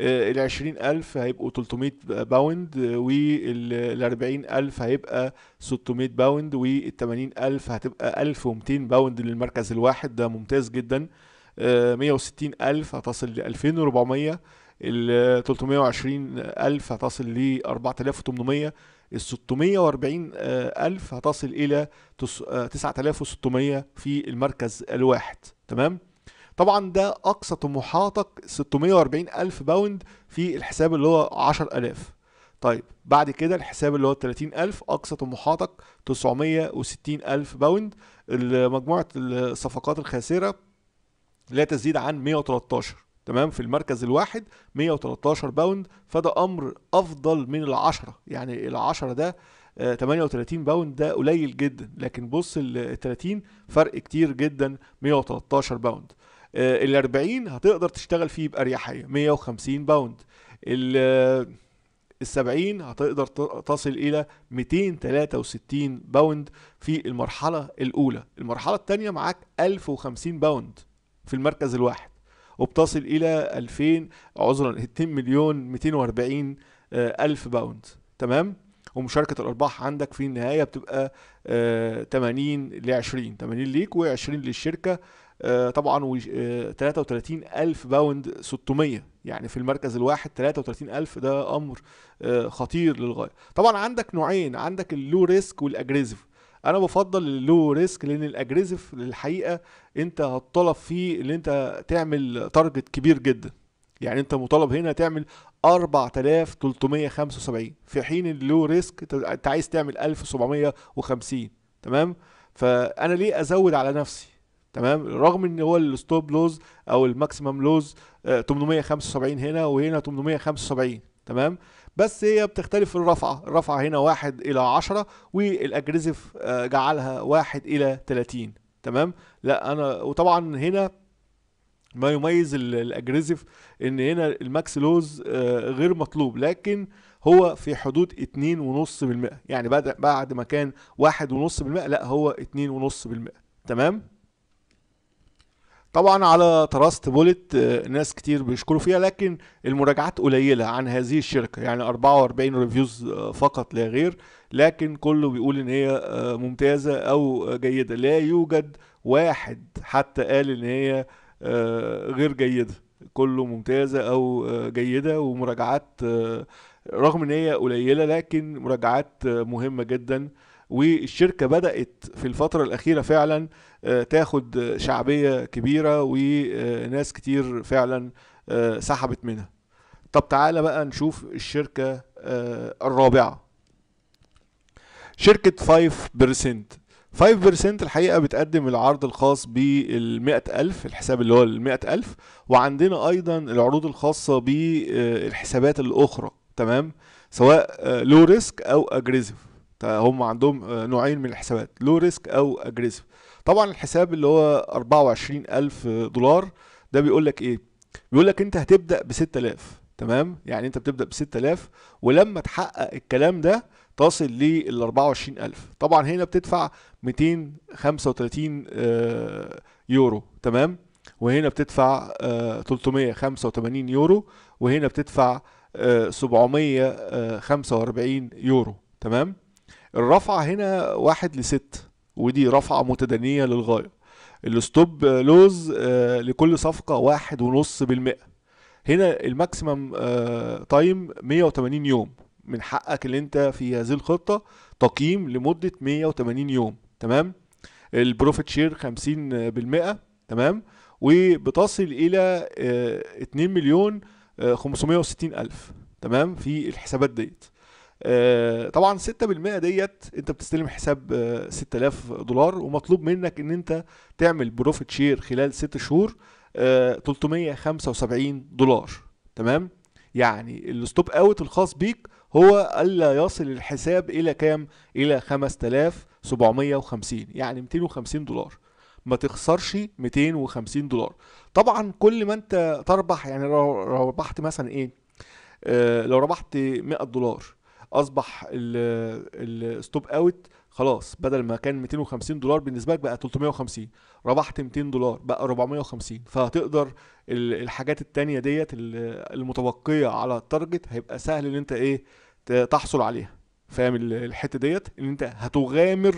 آه، ال 20000 هيبقوا 300 باوند وال 40000 هيبقى 600 باوند وال 80000 هتبقى 1200 باوند للمركز الواحد ده ممتاز جدا 160000 آه، هتصل ل 2400 ال 320000 هتصل ل 4800 ال 640000 آه، هتصل الى 9600 في المركز الواحد تمام طبعا ده اقصى طموحاتك 640 الف باوند في الحساب اللي هو 10000 طيب بعد كده الحساب اللي هو 30000 اقصى طموحاتك 960000 باوند مجموعه الصفقات الخاسره لا تزيد عن 113 تمام في المركز الواحد 113 باوند فده امر افضل من العشرة يعني العشرة ده 38 آه، باوند ده قليل جدا لكن بص ال 30 فرق كتير جدا 113 باوند آه، ال 40 هتقدر تشتغل فيه بأريحية 150 باوند ال 70 آه، هتقدر تصل إلى 263 باوند في المرحلة الأولى المرحلة الثانية معاك 1050 باوند في المركز الواحد وبتصل إلى 2000 عذرا 2 مليون 240 آه، ألف باوند تمام؟ ومشاركة الأرباح عندك في النهاية بتبقى 80 ل 20 80 ليك و20 للشركة آه، طبعا و 33000 آه، باوند 600 يعني في المركز الواحد 33000 ده امر آه، خطير للغايه طبعا عندك نوعين عندك اللو ريسك والاجريسيف انا بفضل اللو ريسك لان الاجريسيف للحقيقه انت هتطلب فيه ان انت تعمل تارجت كبير جدا يعني انت مطالب هنا تعمل 4375 في حين اللو ريسك انت عايز تعمل 1750 تمام فانا ليه ازود على نفسي تمام رغم ان هو الستوب لوز او الماكسيمم لوز آه، 875 هنا وهنا 875 تمام بس هي بتختلف في الرفعه الرفعه هنا 1 الى 10 والاجريسيف آه، جعلها 1 الى 30 تمام لا انا وطبعا هنا ما يميز الاجريسيف ان هنا الماكس لوز آه، غير مطلوب لكن هو في حدود 2.5% يعني بعد بعد ما كان 1.5% لا هو 2.5% تمام طبعا على تراست بولت آه، ناس كتير بيشكروا فيها لكن المراجعات قليله عن هذه الشركه يعني 44 ريفيوز آه، فقط لا غير لكن كله بيقول ان هي آه، ممتازه او جيده لا يوجد واحد حتى قال ان هي غير جيده كله ممتازه او جيده ومراجعات رغم ان هي قليله لكن مراجعات مهمه جدا والشركه بدات في الفتره الاخيره فعلا تاخد شعبيه كبيره وناس كتير فعلا آه، سحبت منها طب تعالى بقى نشوف الشركه آه، الرابعه شركه 5% 5% الحقيقة بتقدم العرض الخاص بال ألف الحساب اللي هو ال ألف وعندنا أيضا العروض الخاصة بالحسابات الأخرى تمام سواء لو آه، ريسك أو أجريسيف هم عندهم نوعين من الحسابات لو ريسك أو أجريسيف طبعا الحساب اللي هو 24000 دولار ده بيقول لك ايه بيقول لك انت هتبدا ب 6000 تمام يعني انت بتبدا ب 6000 ولما تحقق الكلام ده تصل لل 24000 طبعا هنا بتدفع 235 آه، يورو تمام وهنا بتدفع 385 آه، يورو وهنا بتدفع 745 آه، يورو تمام الرفعه هنا واحد لست ودي رفعة متدنية للغاية الستوب لوز آه، لكل صفقة واحد ونص بالمئة هنا الماكسيمم آه، تايم 180 يوم من حقك اللي انت في هذه الخطة تقييم لمدة 180 يوم تمام البروفيت شير 50% تمام وبتصل الى 2 آه، مليون 560 الف تمام في الحسابات ديت آه، طبعا 6% ديت انت بتستلم حساب 6000 آه، دولار ومطلوب منك ان انت تعمل بروفيت شير خلال 6 شهور 375 آه، دولار تمام يعني الستوب اوت الخاص بيك هو الا يصل الحساب الى كام الى 5750 يعني 250 دولار ما تخسرش 250 دولار طبعا كل ما انت تربح يعني لو ربحت مثلا ايه آه لو ربحت 100 دولار اصبح الستوب اوت خلاص بدل ما كان 250 دولار بالنسبه لك بقى 350 ربحت 200 دولار بقى 450 فهتقدر الحاجات التانية ديت المتبقيه على التارجت هيبقى سهل ان انت ايه تحصل عليها فاهم الحته ديت ان انت هتغامر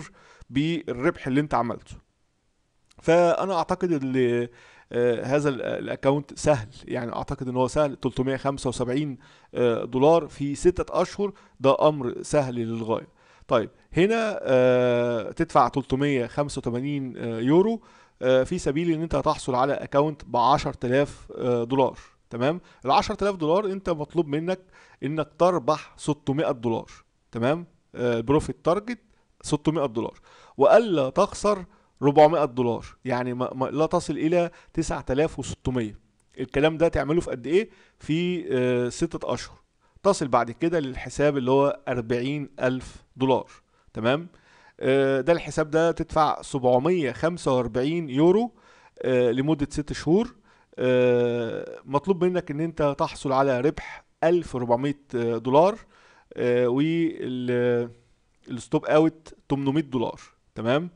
بالربح اللي انت عملته فانا اعتقد اللي آه، هذا الاكونت سهل يعني اعتقد ان هو سهل 375 آه، دولار في ستة اشهر ده امر سهل للغاية طيب هنا آه، تدفع 385 يورو في سبيل ان انت تحصل على اكونت ب 10000 دولار تمام ال 10000 دولار انت مطلوب منك انك تربح 600 دولار تمام البروفيت تارجت 600 دولار والا تخسر 400 دولار يعني ما ما لا تصل الى 9600 الكلام ده تعمله في قد ايه في آه ستة اشهر تصل بعد كده للحساب اللي هو 40000 دولار تمام آه ده الحساب ده تدفع 745 يورو آه لمدة ست شهور آه، مطلوب منك ان انت تحصل على ربح 1400 دولار آه، والستوب اوت 800 دولار تمام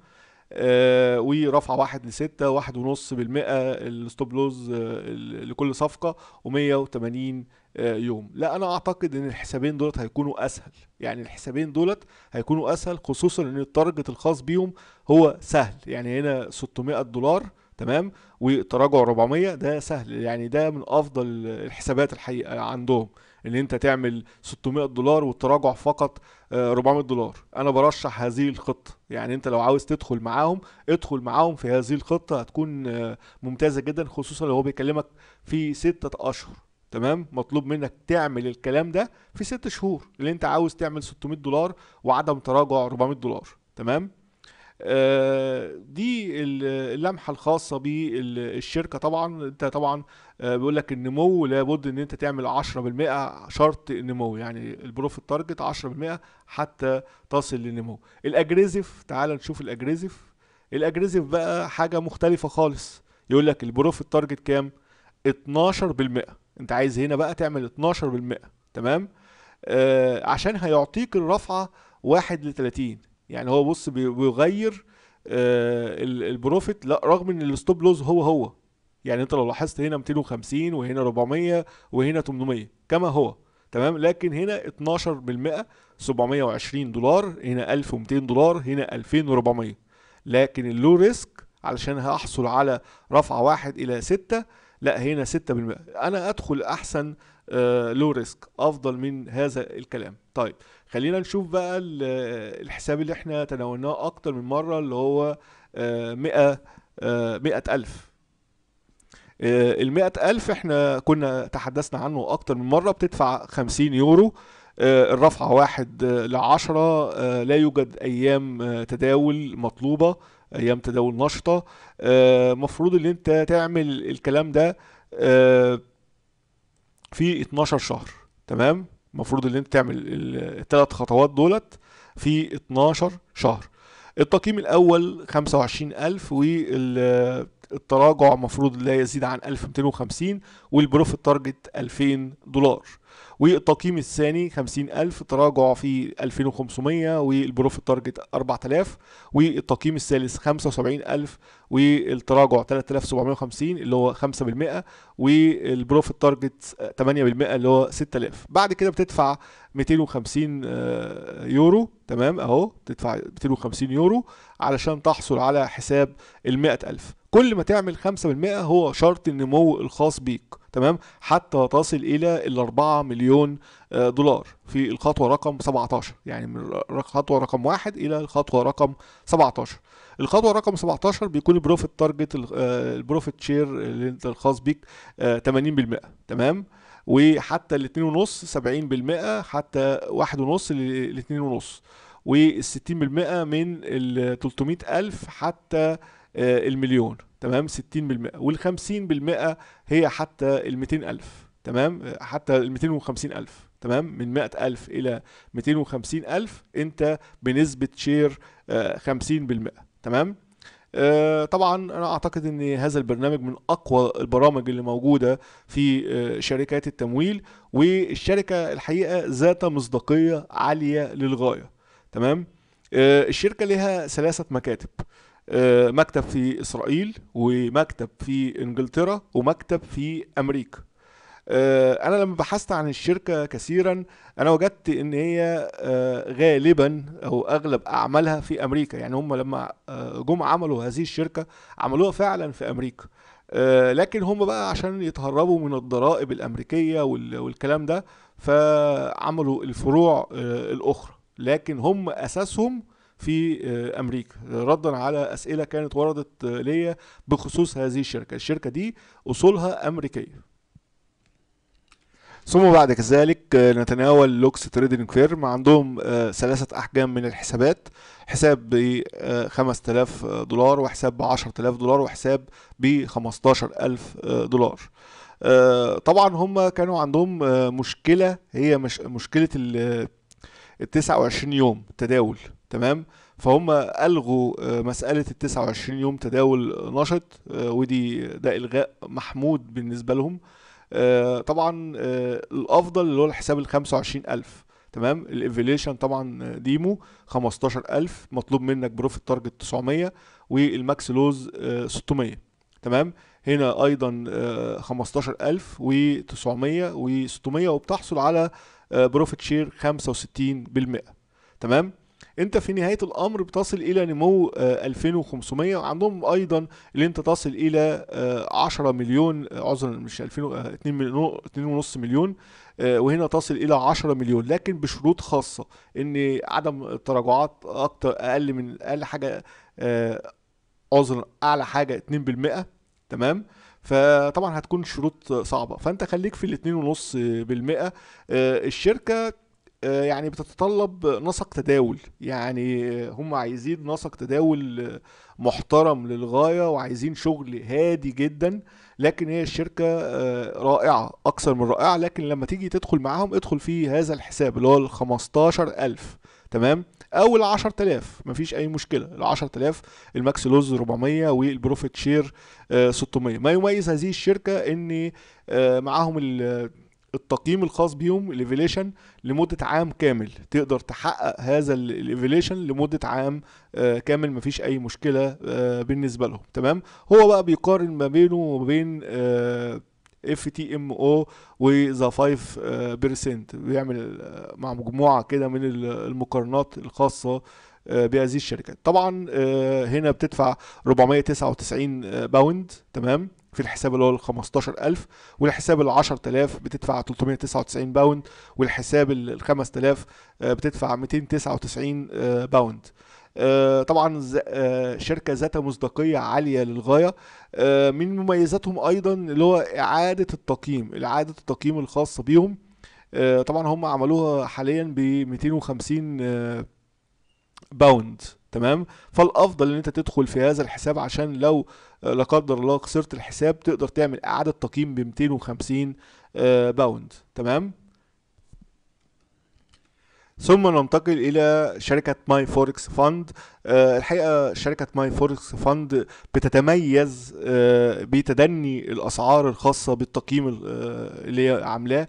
آه ورفعه واحد لستة واحد ونص بالمئة الستوب لوز آه، لكل صفقة و180 آه، يوم لا انا اعتقد ان الحسابين دولت هيكونوا اسهل يعني الحسابين دولت هيكونوا اسهل خصوصا ان التارجت الخاص بيهم هو سهل يعني هنا 600 دولار تمام وتراجع 400 ده سهل يعني ده من افضل الحسابات الحقيقة عندهم ان انت تعمل 600 دولار والتراجع فقط 400 آه، دولار انا برشح هذه الخطه يعني انت لو عاوز تدخل معاهم ادخل معاهم في هذه الخطه هتكون آه، ممتازه جدا خصوصا لو هو بيكلمك في ستة اشهر تمام مطلوب منك تعمل الكلام ده في ست شهور اللي انت عاوز تعمل 600 دولار وعدم تراجع 400 دولار تمام آه، دي اللمحه الخاصه بالشركه طبعا انت طبعا آه، بيقول لك النمو لابد ان انت تعمل 10% شرط النمو يعني البروفيت تارجت 10% حتى تصل للنمو الاجريزيف تعال نشوف الاجريزيف الاجريزيف بقى حاجه مختلفه خالص يقول لك البروفيت تارجت كام 12% انت عايز هنا بقى تعمل 12% تمام آه عشان هيعطيك الرفعه 1 ل 30 يعني هو بص بيغير آه، البروفيت لا رغم ان الستوب لوز هو هو يعني انت لو لاحظت هنا 250 وهنا 400 وهنا 800 كما هو تمام لكن هنا 12% 720 دولار هنا 1200 دولار هنا 2400 لكن اللو ريسك علشان هحصل على رفعة واحد الى 6 لا هنا 6% انا ادخل احسن لو آه، ريسك افضل من هذا الكلام طيب خلينا نشوف بقى الحساب اللي احنا تناولناه اكتر من مره اللي هو 100 آه، 100 آه، ألف آه، ال 100 ألف احنا كنا تحدثنا عنه أكتر من مرة بتدفع 50 يورو الرفعة واحد لعشرة لا يوجد أيام تداول مطلوبة أيام تداول نشطة مفروض إن أنت تعمل الكلام ده في 12 شهر تمام المفروض ان انت تعمل الثلاث خطوات دولت في 12 شهر التقييم الاول 25000 وال التراجع مفروض لا يزيد عن 1250 والبروفيت تارجت 2000 دولار والتقييم الثاني 50000 تراجع في 2500 والبروفيت تارجت 4000 والتقييم الثالث 75000 والتراجع 3750 اللي هو 5% والبروفيت تارجت 8% اللي هو 6000 بعد كده بتدفع 250 آه، يورو تمام اهو تدفع 250 يورو علشان تحصل على حساب ال 100000 كل ما تعمل 5% هو شرط النمو الخاص بيك تمام حتى تصل الى ال 4 مليون آه، دولار في الخطوه رقم 17 يعني من الخطوه رقم واحد الى الخطوه رقم 17 الخطوه رقم 17 بيكون البروفيت تارجت آه، البروفيت شير اللي انت الخاص بيك 80% آه، تمام وحتى ال 2.5 70% حتى 1.5 ل 2.5 وال 60% من ال 300000 حتى آه، المليون تمام 60% وال 50% هي حتى ال 200000 تمام حتى ال 250000 تمام من 100000 الى 250000 انت بنسبه شير 50% آه، تمام آه، طبعا انا اعتقد ان هذا البرنامج من اقوى البرامج اللي موجوده في شركات التمويل والشركه الحقيقه ذات مصداقيه عاليه للغايه تمام الشركه لها ثلاثه مكاتب آه، مكتب في اسرائيل ومكتب في انجلترا ومكتب في امريكا آه، انا لما بحثت عن الشركه كثيرا انا وجدت ان هي آه، غالبا او اغلب اعمالها في امريكا يعني هم لما جم عملوا هذه الشركه عملوها فعلا في امريكا لكن هم بقى عشان يتهربوا من الضرائب الامريكيه والكلام ده فعملوا الفروع الاخرى لكن هم اساسهم في آه، امريكا ردا على اسئله كانت وردت آه، ليا بخصوص هذه الشركه الشركه دي اصولها امريكيه ثم بعد ذلك آه، نتناول لوكس تريدنج فيرم عندهم ثلاثة أحجام من الحسابات حساب ب 5000 دولار وحساب ب 10000 دولار وحساب ب 15000 دولار طبعا هم كانوا عندهم مشكلة هي مش مشكلة ال 29 يوم تداول تمام فهم الغوا آه، مساله ال 29 يوم تداول نشط آه، ودي ده الغاء محمود بالنسبه لهم آه، طبعا الافضل اللي هو الحساب ال 25000 تمام الايفيليشن طبعا ديمو 15000 مطلوب منك بروفيت تارجت 900 والماكس لوز 600 تمام هنا ايضا 15000 و900 و600 وبتحصل على بروفيت شير 65% تمام انت في نهايه الامر بتصل الى نمو 2500 آه، وعندهم ايضا اللي انت تصل الى 10 آه، مليون آه، عذرا مش 2000 2 2.5 مليون وهنا تصل الى 10 مليون لكن بشروط خاصه ان عدم التراجعات اكتر اقل من اقل حاجه عذرا اعلى حاجه 2% تمام فطبعا هتكون شروط صعبه فانت خليك في ال 2.5% الشركه آه، يعني بتتطلب نسق تداول يعني هم عايزين نسق تداول محترم للغاية وعايزين شغل هادي جدا لكن هي الشركة آه، رائعة أكثر من رائعة لكن لما تيجي تدخل معاهم ادخل في هذا الحساب اللي هو ال 15000 تمام او ال 10000 مفيش اي مشكله ال 10000 الماكس لوز 400 والبروفيت شير 600 آه، ما يميز هذه الشركه ان معاهم ال التقييم الخاص بيهم الايفيليشن لمده عام كامل تقدر تحقق هذا الايفيليشن لمده عام آه، كامل مفيش اي مشكله آه، بالنسبه لهم تمام هو بقى بيقارن ما بينه وما بين اف تي ام او وذا 5% آه، بيعمل مع مجموعه كده من المقارنات الخاصه بهذه الشركات طبعا هنا بتدفع 499 باوند تمام في الحساب اللي هو ال 15000 والحساب ال 10000 بتدفع 399 باوند والحساب ال 5000 آه، بتدفع 299 آه، باوند آه، طبعا شركه ذات مصداقيه عاليه للغايه من مميزاتهم ايضا اللي هو اعاده التقييم اعاده التقييم الخاصه بيهم طبعا هم عملوها حاليا ب 250 باوند تمام فالافضل ان انت تدخل في هذا الحساب عشان لو آه، لا قدر الله خسرت الحساب تقدر تعمل اعاده تقييم ب 250 آه، باوند تمام ثم ننتقل الى شركه ماي فوركس فاند آه، الحقيقه شركه ماي فوركس فاند بتتميز آه، بتدني الاسعار الخاصه بالتقييم آه، اللي هي عاملاه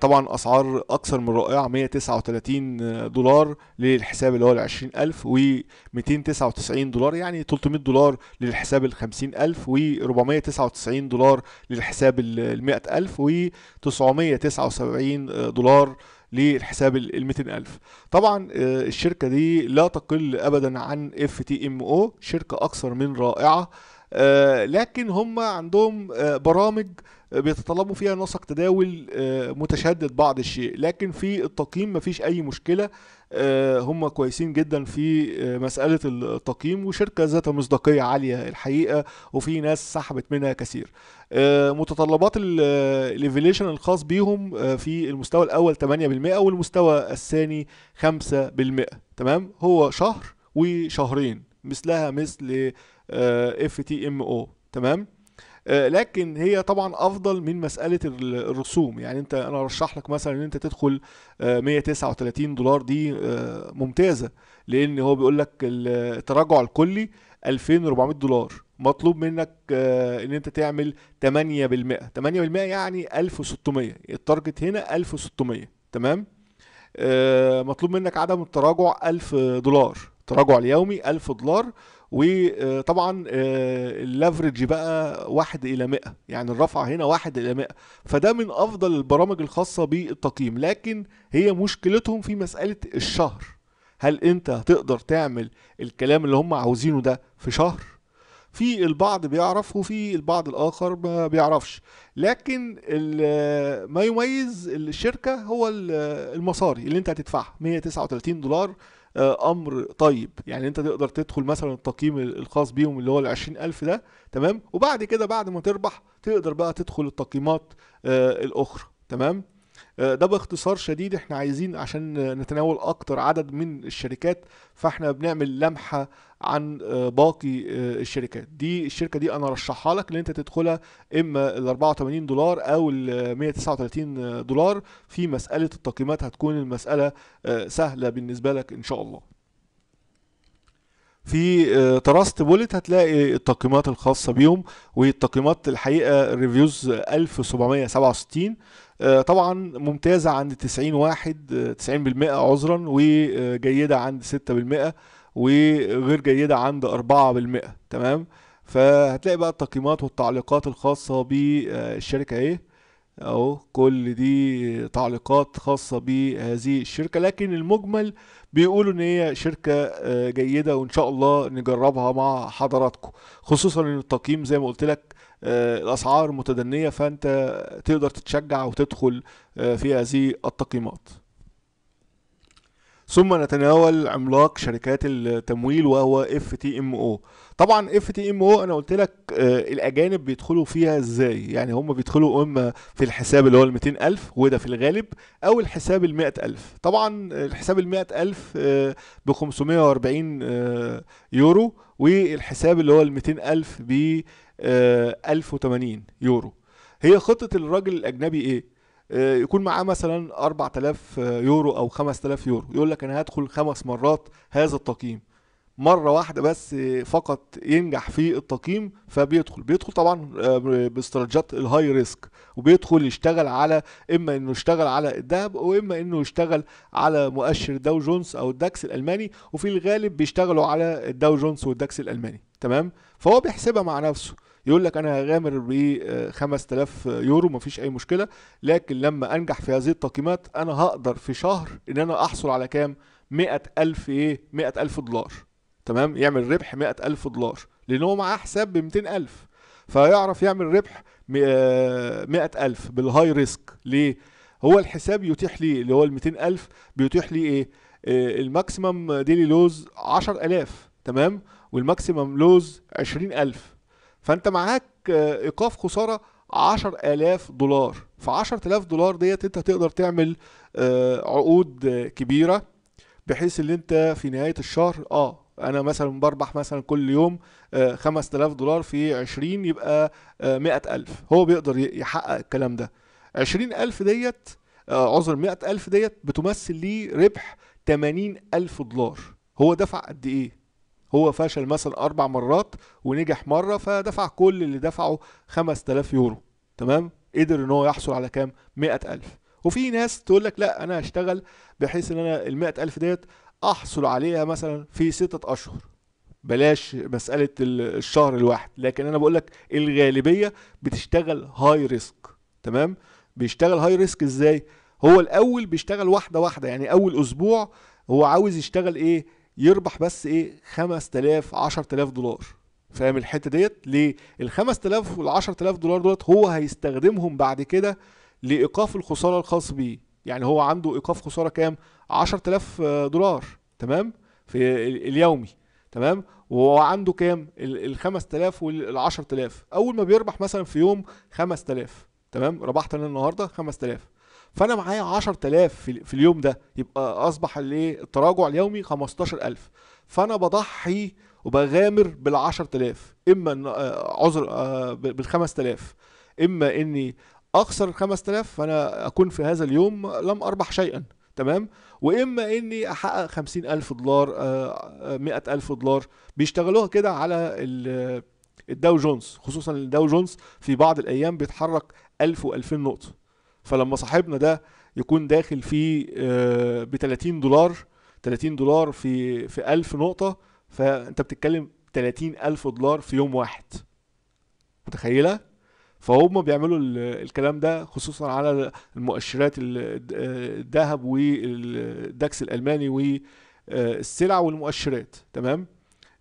طبعا اسعار اكثر من رائعه 139 دولار للحساب اللي هو ال 20000 و 299 دولار يعني 300 دولار للحساب ال 50000 و 499 دولار للحساب ال 100000 و 979 دولار للحساب ال 200000 طبعا آه، الشركه دي لا تقل ابدا عن اف تي ام او شركه اكثر من رائعه آه، لكن هم عندهم آه، برامج بيتطلبوا فيها نسق تداول آه، متشدد بعض الشيء لكن في التقييم مفيش اي مشكله آه، هم كويسين جدا في آه، مساله التقييم وشركه ذات مصداقيه عاليه الحقيقه وفي ناس سحبت منها كثير متطلبات الليفيليشن الخاص بيهم في المستوى الاول 8% والمستوى الثاني 5% تمام هو شهر وشهرين مثلها مثل اف تي ام او تمام آه، لكن هي طبعا افضل من مساله الرسوم يعني انت انا ارشح لك مثلا ان انت تدخل 139 آه، دولار دي آه، ممتازه لان هو بيقول لك التراجع الكلي 2400 دولار مطلوب منك ان انت تعمل 8% 8% يعني 1600 التارجت هنا 1600 تمام مطلوب منك عدم التراجع 1000 دولار التراجع اليومي 1000 دولار وطبعا آه، اللافرج بقى واحد الى 100 يعني الرفع هنا واحد الى 100 فده من افضل البرامج الخاصه بالتقييم لكن هي مشكلتهم في مساله الشهر هل انت هتقدر تعمل الكلام اللي هم عاوزينه ده في شهر في البعض بيعرف وفي البعض الاخر ما بيعرفش لكن ما يميز الشركه هو المصاري اللي انت هتدفعها 139 دولار آه، امر طيب يعني انت تقدر تدخل مثلا التقييم الخاص بيهم اللي هو ال ألف ده تمام وبعد كده بعد ما تربح تقدر بقى تدخل التقييمات آه، الاخرى تمام آه، ده باختصار شديد احنا عايزين عشان نتناول اكتر عدد من الشركات فاحنا بنعمل لمحه عن آه، باقي آه، الشركات دي الشركه دي انا رشحها لك ان انت تدخلها اما ال 84 دولار او ال 139 دولار في مساله التقييمات هتكون المساله سهله بالنسبه لك ان شاء الله في تراست بولت هتلاقي التقييمات الخاصة بيهم والتقييمات الحقيقة ريفيوز 1767 آه، طبعا ممتازة عند 90 واحد 90% آه، عذرا وجيدة عند 6% وغير جيدة عند 4% تمام فهتلاقي بقى التقييمات والتعليقات الخاصة بالشركة ايه اهو كل دي تعليقات خاصة بهذه الشركة لكن المجمل بيقولوا ان هي شركة آه، جيدة وان شاء الله نجربها مع حضراتكم خصوصا ان التقييم زي ما قلت لك آه، الاسعار متدنيه فانت تقدر تتشجع وتدخل آه، في هذه التقييمات ثم نتناول عملاق شركات التمويل وهو اف تي ام او طبعا اف تي ام او انا قلت لك آه، الاجانب بيدخلوا فيها ازاي يعني هم بيدخلوا اما في الحساب اللي هو ال ألف وده في الغالب او الحساب ال ألف طبعا الحساب ال ألف ب 540 يورو والحساب اللي هو ال ألف ب 1080 آه، يورو هي خطه الراجل الاجنبي ايه آه، يكون معاه مثلا 4000 يورو او 5000 يورو يقول لك انا هدخل خمس مرات هذا التقييم مرة واحدة بس فقط ينجح في التقييم فبيدخل بيدخل طبعا آه، باستراتيجيات الهاي ريسك وبيدخل يشتغل على اما انه يشتغل على الذهب واما انه يشتغل على مؤشر داو جونز او الداكس الالماني وفي الغالب بيشتغلوا على الداو جونز والداكس الالماني تمام فهو بيحسبها مع نفسه يقول لك انا هغامر ب 5000 آه، يورو مفيش اي مشكله لكن لما انجح في هذه التقييمات انا هقدر في شهر ان انا احصل على كام 100000 ايه 100000 دولار تمام يعمل ربح 100000 دولار لان هو معاه حساب ب 200000 فيعرف يعمل ربح 100000 بالهاي ريسك ليه هو الحساب يتيح لي اللي هو ال 200000 بيتيح لي ايه آه، الماكسيمم ديلي لوز 10000 تمام والماكسيمم لوز 20000 فانت معاك ايقاف خساره 10000 دولار ف 10000 دولار ديت انت تقدر تعمل آه، عقود كبيره بحيث ان انت في نهايه الشهر اه انا مثلا بربح مثلا كل يوم 5000 آه، دولار في 20 يبقى 100000 آه، هو بيقدر يحقق الكلام ده 20000 ديت عذر 100000 ديت بتمثل ليه ربح 80000 دولار هو دفع قد ايه هو فشل مثلا أربع مرات ونجح مرة فدفع كل اللي دفعه 5000 يورو تمام قدر ان هو يحصل على كام 100000 وفي ناس تقول لك لا أنا هشتغل بحيث إن أنا ال 100000 ديت أحصل عليها مثلا في ستة أشهر بلاش مسألة الشهر الواحد لكن أنا بقول لك الغالبية بتشتغل هاي ريسك تمام بيشتغل هاي ريسك ازاي هو الاول بيشتغل واحده واحده يعني اول اسبوع هو عاوز يشتغل ايه يربح بس ايه 5000 10000 دولار فاهم الحته ديت ليه ال 5000 وال 10000 دولار دولت هو هيستخدمهم بعد كده لايقاف الخساره الخاص بيه يعني هو عنده ايقاف خساره كام 10000 آه، دولار تمام في اليومي تمام وهو عنده كام ال 5000 وال 10000 اول ما بيربح مثلا في يوم 5000 تمام ربحت انا النهارده 5000 فانا معايا 10000 في اليوم ده يبقى اصبح الايه التراجع اليومي 15000 فانا بضحي وبغامر بال 10000 اما ان آه، عذر آه، بال 5000 اما اني اخسر ال 5000 فانا اكون في هذا اليوم لم اربح شيئا تمام واما اني احقق 50000 دولار 100000 آه، دولار بيشتغلوها كده على الداو جونز خصوصا الداو جونز في بعض الايام بيتحرك 1000 و2000 نقطه فلما صاحبنا ده يكون داخل في ب 30 دولار 30 دولار في في 1000 نقطه فانت بتتكلم 30000 دولار في يوم واحد متخيلة؟ فهم بيعملوا الكلام ده خصوصا على المؤشرات آه، الذهب والداكس الألماني والسلع آه، والمؤشرات تمام؟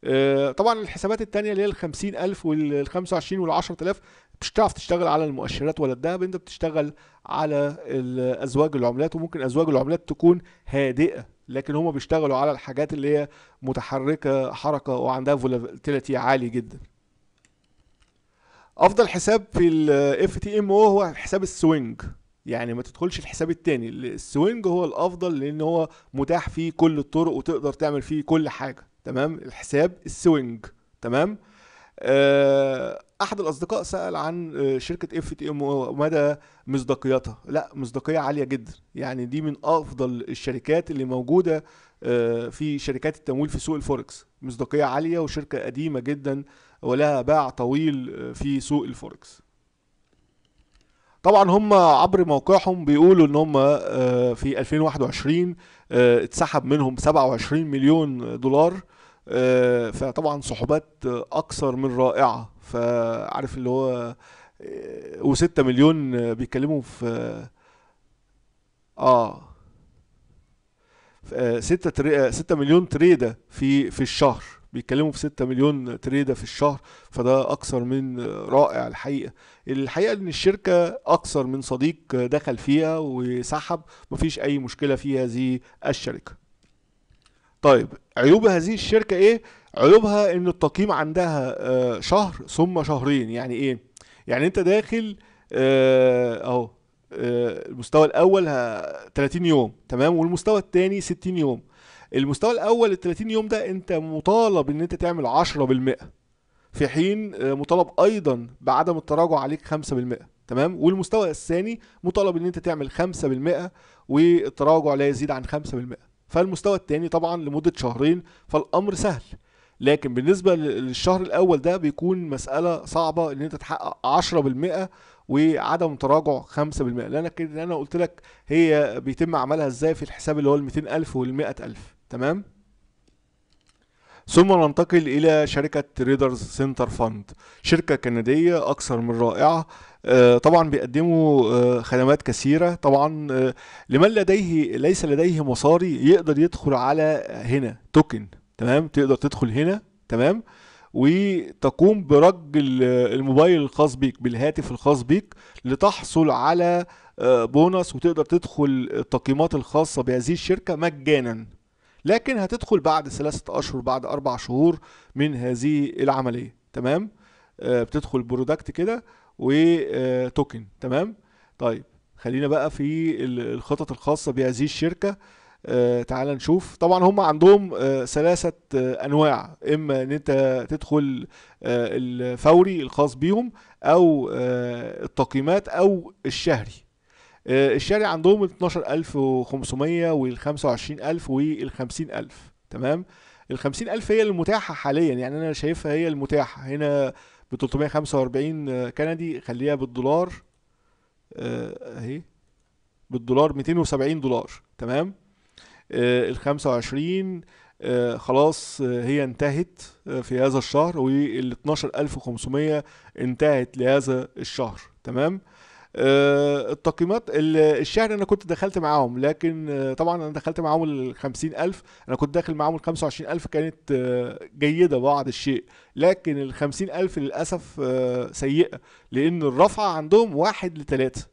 آه، طبعا الحسابات التانية اللي هي ال 50000 وال 25 وال 10000 مش تعرف تشتغل على المؤشرات ولا الذهب انت بتشتغل على ازواج العملات وممكن ازواج العملات تكون هادئه لكن هما بيشتغلوا على الحاجات اللي هي متحركه حركه وعندها فولاتيليتي عالي جدا افضل حساب في الاف تي ام او هو حساب السوينج يعني ما تدخلش الحساب التاني السوينج هو الافضل لان هو متاح فيه كل الطرق وتقدر تعمل فيه كل حاجه تمام الحساب السوينج تمام آه احد الاصدقاء سال عن آه، شركه اف تي ام ومدى مصداقيتها لا مصداقيه عاليه جدا يعني دي من افضل الشركات اللي موجوده آه، في شركات التمويل في سوق الفوركس مصداقيه عاليه وشركه قديمه جدا ولها باع طويل آه، في سوق الفوركس طبعا هم عبر موقعهم بيقولوا ان هم في 2021 اتسحب منهم 27 مليون دولار فطبعا صحبات اكثر من رائعه فعارف اللي هو آه، و6 مليون آه، بيتكلموا في اه 6 آه، تري... 6 مليون تريده في في الشهر بيتكلموا في 6 مليون تريده في الشهر فده اكثر من رائع الحقيقه الحقيقه ان الشركه اكثر من صديق دخل فيها وسحب مفيش اي مشكله في هذه الشركه طيب عيوب هذه الشركه ايه عيوبها ان التقييم عندها آه، شهر ثم شهرين يعني ايه يعني انت داخل آه، اهو آه، المستوى الاول 30 يوم تمام والمستوى الثاني 60 يوم المستوى الاول ال 30 يوم ده انت مطالب ان انت تعمل 10% في حين مطالب ايضا بعدم التراجع عليك 5% تمام والمستوى الثاني مطالب ان انت تعمل 5% والتراجع لا يزيد عن 5% فالمستوى الثاني طبعا لمده شهرين فالامر سهل لكن بالنسبه للشهر الاول ده بيكون مساله صعبه ان انت تحقق 10% وعدم تراجع 5% لان كده انا قلت لك هي بيتم عملها ازاي في الحساب اللي هو ال 200000 وال 100000 تمام ثم ننتقل إلى شركة تريدرز سنتر فاند شركة كندية أكثر من رائعة آه، طبعا بيقدموا آه، خدمات كثيرة طبعا آه، لمن لديه ليس لديه مصاري يقدر يدخل على هنا توكن تمام تقدر تدخل هنا تمام وتقوم برج الموبايل الخاص بيك بالهاتف الخاص بيك لتحصل على آه، بونص وتقدر تدخل التقييمات الخاصة بهذه الشركة مجانا لكن هتدخل بعد ثلاثة أشهر بعد أربع شهور من هذه العملية تمام آه، بتدخل برودكت كده وتوكن آه، تمام طيب خلينا بقى في الخطط الخاصة بهذه الشركة آه، تعال نشوف طبعا هم عندهم آه، ثلاثة آه، أنواع إما إن أنت تدخل الفوري الخاص بيهم أو التقييمات أو الشهري الشهري عندهم 12500 وال 25000 وال 50000 تمام ال 50000 هي المتاحة حاليا يعني أنا شايفها هي المتاحة هنا ب 345 كندي خليها بالدولار أهي بالدولار 270 دولار تمام آه، ال 25 آه، خلاص آه، هي انتهت في هذا الشهر وال 12500 انتهت لهذا الشهر تمام التقييمات الشهر انا كنت دخلت معاهم لكن طبعا انا دخلت معاهم ال 50000 انا كنت داخل معاهم ال 25000 كانت جيده بعض الشيء لكن ال 50000 للاسف سيئه لان الرفعه عندهم واحد لثلاثه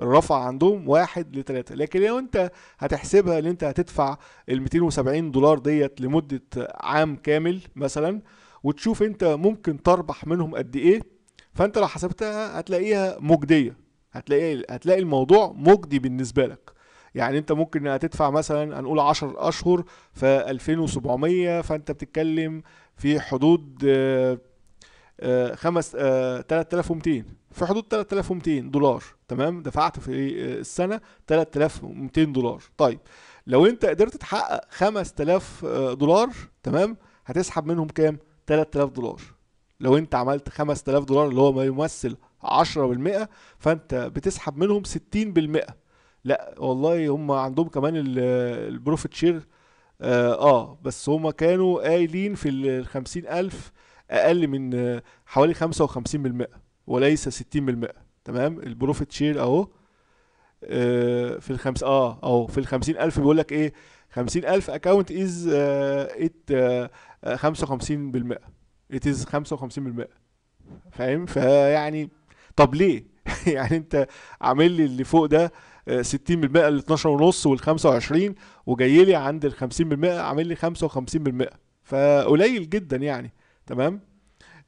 الرفع عندهم واحد لثلاثة لكن لو انت هتحسبها ان انت هتدفع ال 270 دولار ديت لمدة عام كامل مثلا وتشوف انت ممكن تربح منهم قد ايه فانت لو حسبتها هتلاقيها مجدية هتلاقي هتلاقي الموضوع مجدي بالنسبة لك يعني انت ممكن هتدفع مثلا هنقول 10 اشهر ف 2700 فانت بتتكلم في حدود آه، آه، خمس 3200 آه، في حدود 3200 دولار تمام دفعت في السنه 3200 دولار طيب لو انت قدرت تحقق 5000 دولار تمام هتسحب منهم كام 3000 دولار لو انت عملت 5000 دولار اللي هو ما يمثل 10% فانت بتسحب منهم 60% لا والله هم عندهم كمان البروفيت شير آه،, آه, بس هما كانوا قايلين في ال 50000 اقل من حوالي 55% وليس 60% تمام البروفيت شير اهو آه، في الخمس اه اهو في الخمسين ألف بيقول لك ايه خمسين ألف اكونت از ات خمسة وخمسين بالمئة ات از خمسة وخمسين بالمئة فاهم فيعني طب ليه يعني انت عامل لي اللي فوق ده 60% آه، ال 12 ونص وال 25 وجاي لي عند ال 50% عامل لي 55% فقليل جدا يعني تمام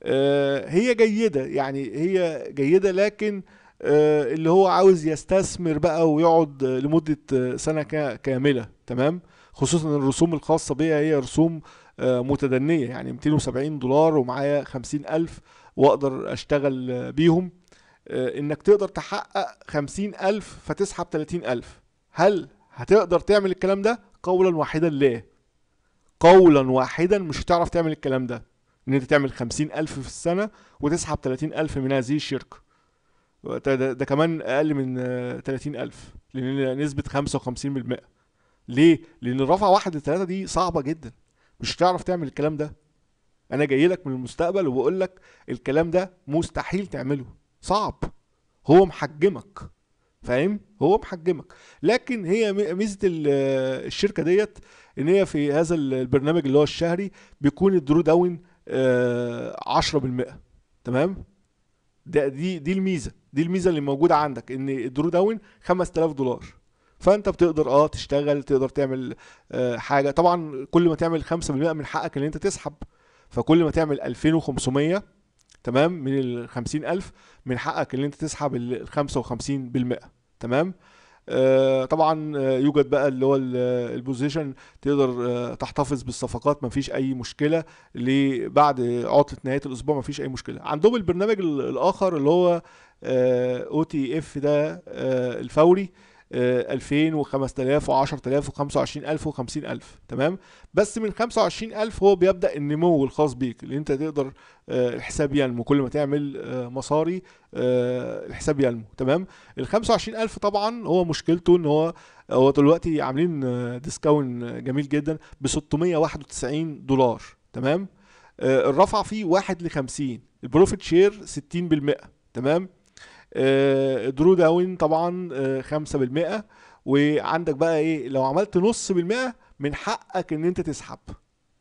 آه، هي جيدة يعني هي جيدة لكن آه، اللي هو عاوز يستثمر بقى ويقعد لمدة آه، سنة كاملة تمام خصوصا الرسوم الخاصة بيها هي رسوم متدنية يعني 270 دولار ومعايا 50 ألف وأقدر أشتغل بيهم إنك تقدر تحقق 50 ألف فتسحب 30 ألف هل هتقدر تعمل الكلام ده؟ قولا واحدا لا قولا واحدا مش هتعرف تعمل الكلام ده ان انت تعمل خمسين الف في السنه وتسحب تلاتين الف من هذه الشركه ده, ده كمان اقل من تلاتين الف لان نسبه خمسة وخمسين بالمئة ليه لان الرفعة واحد لتلاتة دي صعبه جدا مش هتعرف تعمل الكلام ده انا جاي لك من المستقبل وبقول لك الكلام ده مستحيل تعمله صعب هو محجمك فاهم هو محجمك لكن هي ميزه الشركه ديت ان هي في هذا البرنامج اللي هو الشهري بيكون الدرو داون 10% آه، تمام ده دي دي الميزه دي الميزه اللي موجوده عندك ان الدرو داون 5000 دولار فانت بتقدر اه تشتغل تقدر تعمل آه حاجه طبعا كل ما تعمل 5% من حقك ان انت تسحب فكل ما تعمل 2500 تمام من ال 50000 من حقك ان انت تسحب ال 55% تمام آه، طبعا آه، يوجد بقى اللي هو البوزيشن آه، تقدر تحتفظ بالصفقات مفيش اي مشكله لبعد عطله نهايه الاسبوع مفيش اي مشكله عندهم البرنامج الاخر اللي هو او تي اف ده الفوري 2000 و5000 و10000 و25000 و50000 تمام بس من 25000 هو بيبدا النمو الخاص بيك اللي انت تقدر آه، الحساب ينمو كل ما تعمل آه، مصاري آه، الحساب ينمو تمام ال 25000 طبعا هو مشكلته ان هو هو دلوقتي عاملين ديسكاون جميل جدا ب 691 دولار تمام الرفع فيه 1 ل 50 البروفيت شير 60% تمام آه، درو داون طبعا 5% آه، وعندك بقى ايه لو عملت نص بالمئة من حقك ان انت تسحب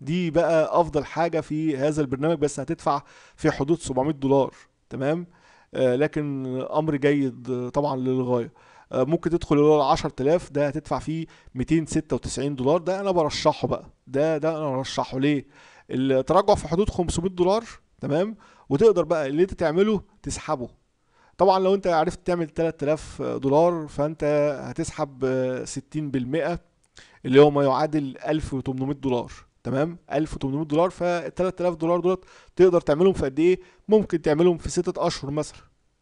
دي بقى افضل حاجة في هذا البرنامج بس هتدفع في حدود 700 دولار تمام آه، لكن امر جيد طبعا للغاية ممكن تدخل اللي هو 10000 ده هتدفع فيه 296 دولار ده انا برشحه بقى ده ده انا برشحه ليه التراجع في حدود 500 دولار تمام وتقدر بقى اللي انت تعمله تسحبه طبعا لو انت عرفت تعمل 3000 دولار فانت هتسحب 60% اللي هو ما يعادل 1800 دولار تمام 1800 دولار ف 3000 دولار دولت تقدر تعملهم في قد ايه ممكن تعملهم في 6 اشهر مثلا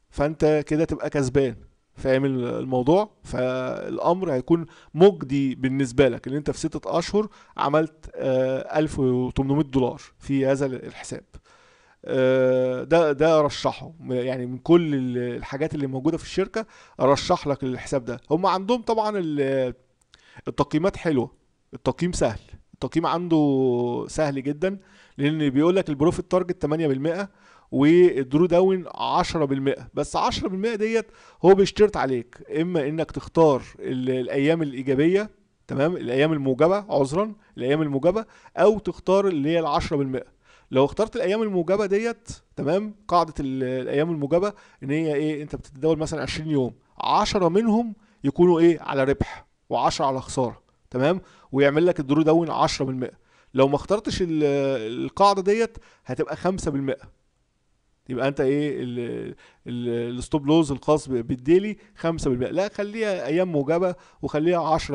فانت كده تبقى كسبان فاهم الموضوع فالامر هيكون مجدي بالنسبه لك ان انت في 6 اشهر عملت 1800 آه، دولار في هذا الحساب آه، ده ده ارشحه يعني من كل الحاجات اللي موجوده في الشركه ارشح لك الحساب ده هم عندهم طبعا التقييمات حلوه التقييم سهل التقييم عنده سهل جدا لان بيقول لك البروفيت تارجت 8% والدرو داون 10% بس 10% ديت هو بيشترط عليك اما انك تختار الايام الايجابيه تمام الايام الموجبه عذرا الايام الموجبه او تختار اللي هي ال 10% لو اخترت الايام الموجبه ديت تمام قاعده الايام الموجبه ان هي ايه انت بتتداول مثلا 20 يوم 10 منهم يكونوا ايه على ربح و10 على خساره تمام ويعمل لك الدرو داون 10% لو ما اخترتش القاعده ديت هتبقى 5% يبقى انت ايه الستوب لوز الخاص بالديلي 5% لا خليها ايام موجبه وخليها 10% 10%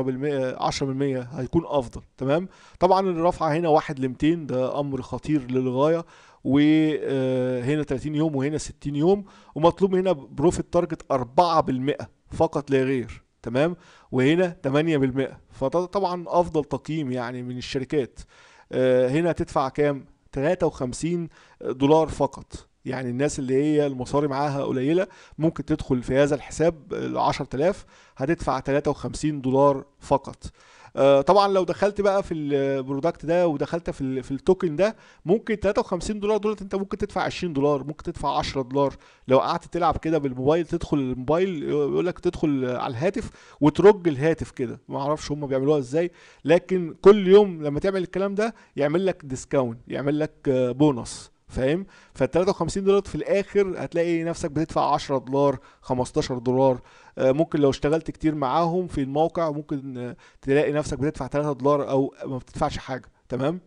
هيكون افضل تمام طبعا الرفعه هنا 1 ل 200 ده امر خطير للغايه وهنا آه، 30 يوم وهنا 60 يوم ومطلوب هنا بروفيت تارجت 4% فقط لا غير تمام وهنا 8% فطبعا افضل تقييم يعني من الشركات آه، هنا تدفع كام 53 دولار فقط يعني الناس اللي هي المصاري معاها قليله ممكن تدخل في هذا الحساب ال 10000 هتدفع 53 دولار فقط آه، طبعا لو دخلت بقى في البرودكت ده ودخلت في في التوكن ده ممكن 53 دولار دولت انت ممكن تدفع 20 دولار ممكن تدفع 10 دولار لو قعدت تلعب كده بالموبايل تدخل الموبايل يقول لك تدخل على الهاتف وترج الهاتف كده ما اعرفش هم بيعملوها ازاي لكن كل يوم لما تعمل الكلام ده يعمل لك ديسكاونت يعمل لك بونص آه، فاهم فال 53 دولار في الاخر هتلاقي نفسك بتدفع 10 دولار 15 دولار آه، ممكن لو اشتغلت كتير معاهم في الموقع ممكن آه، تلاقي نفسك بتدفع 3 دولار او ما بتدفعش حاجه تمام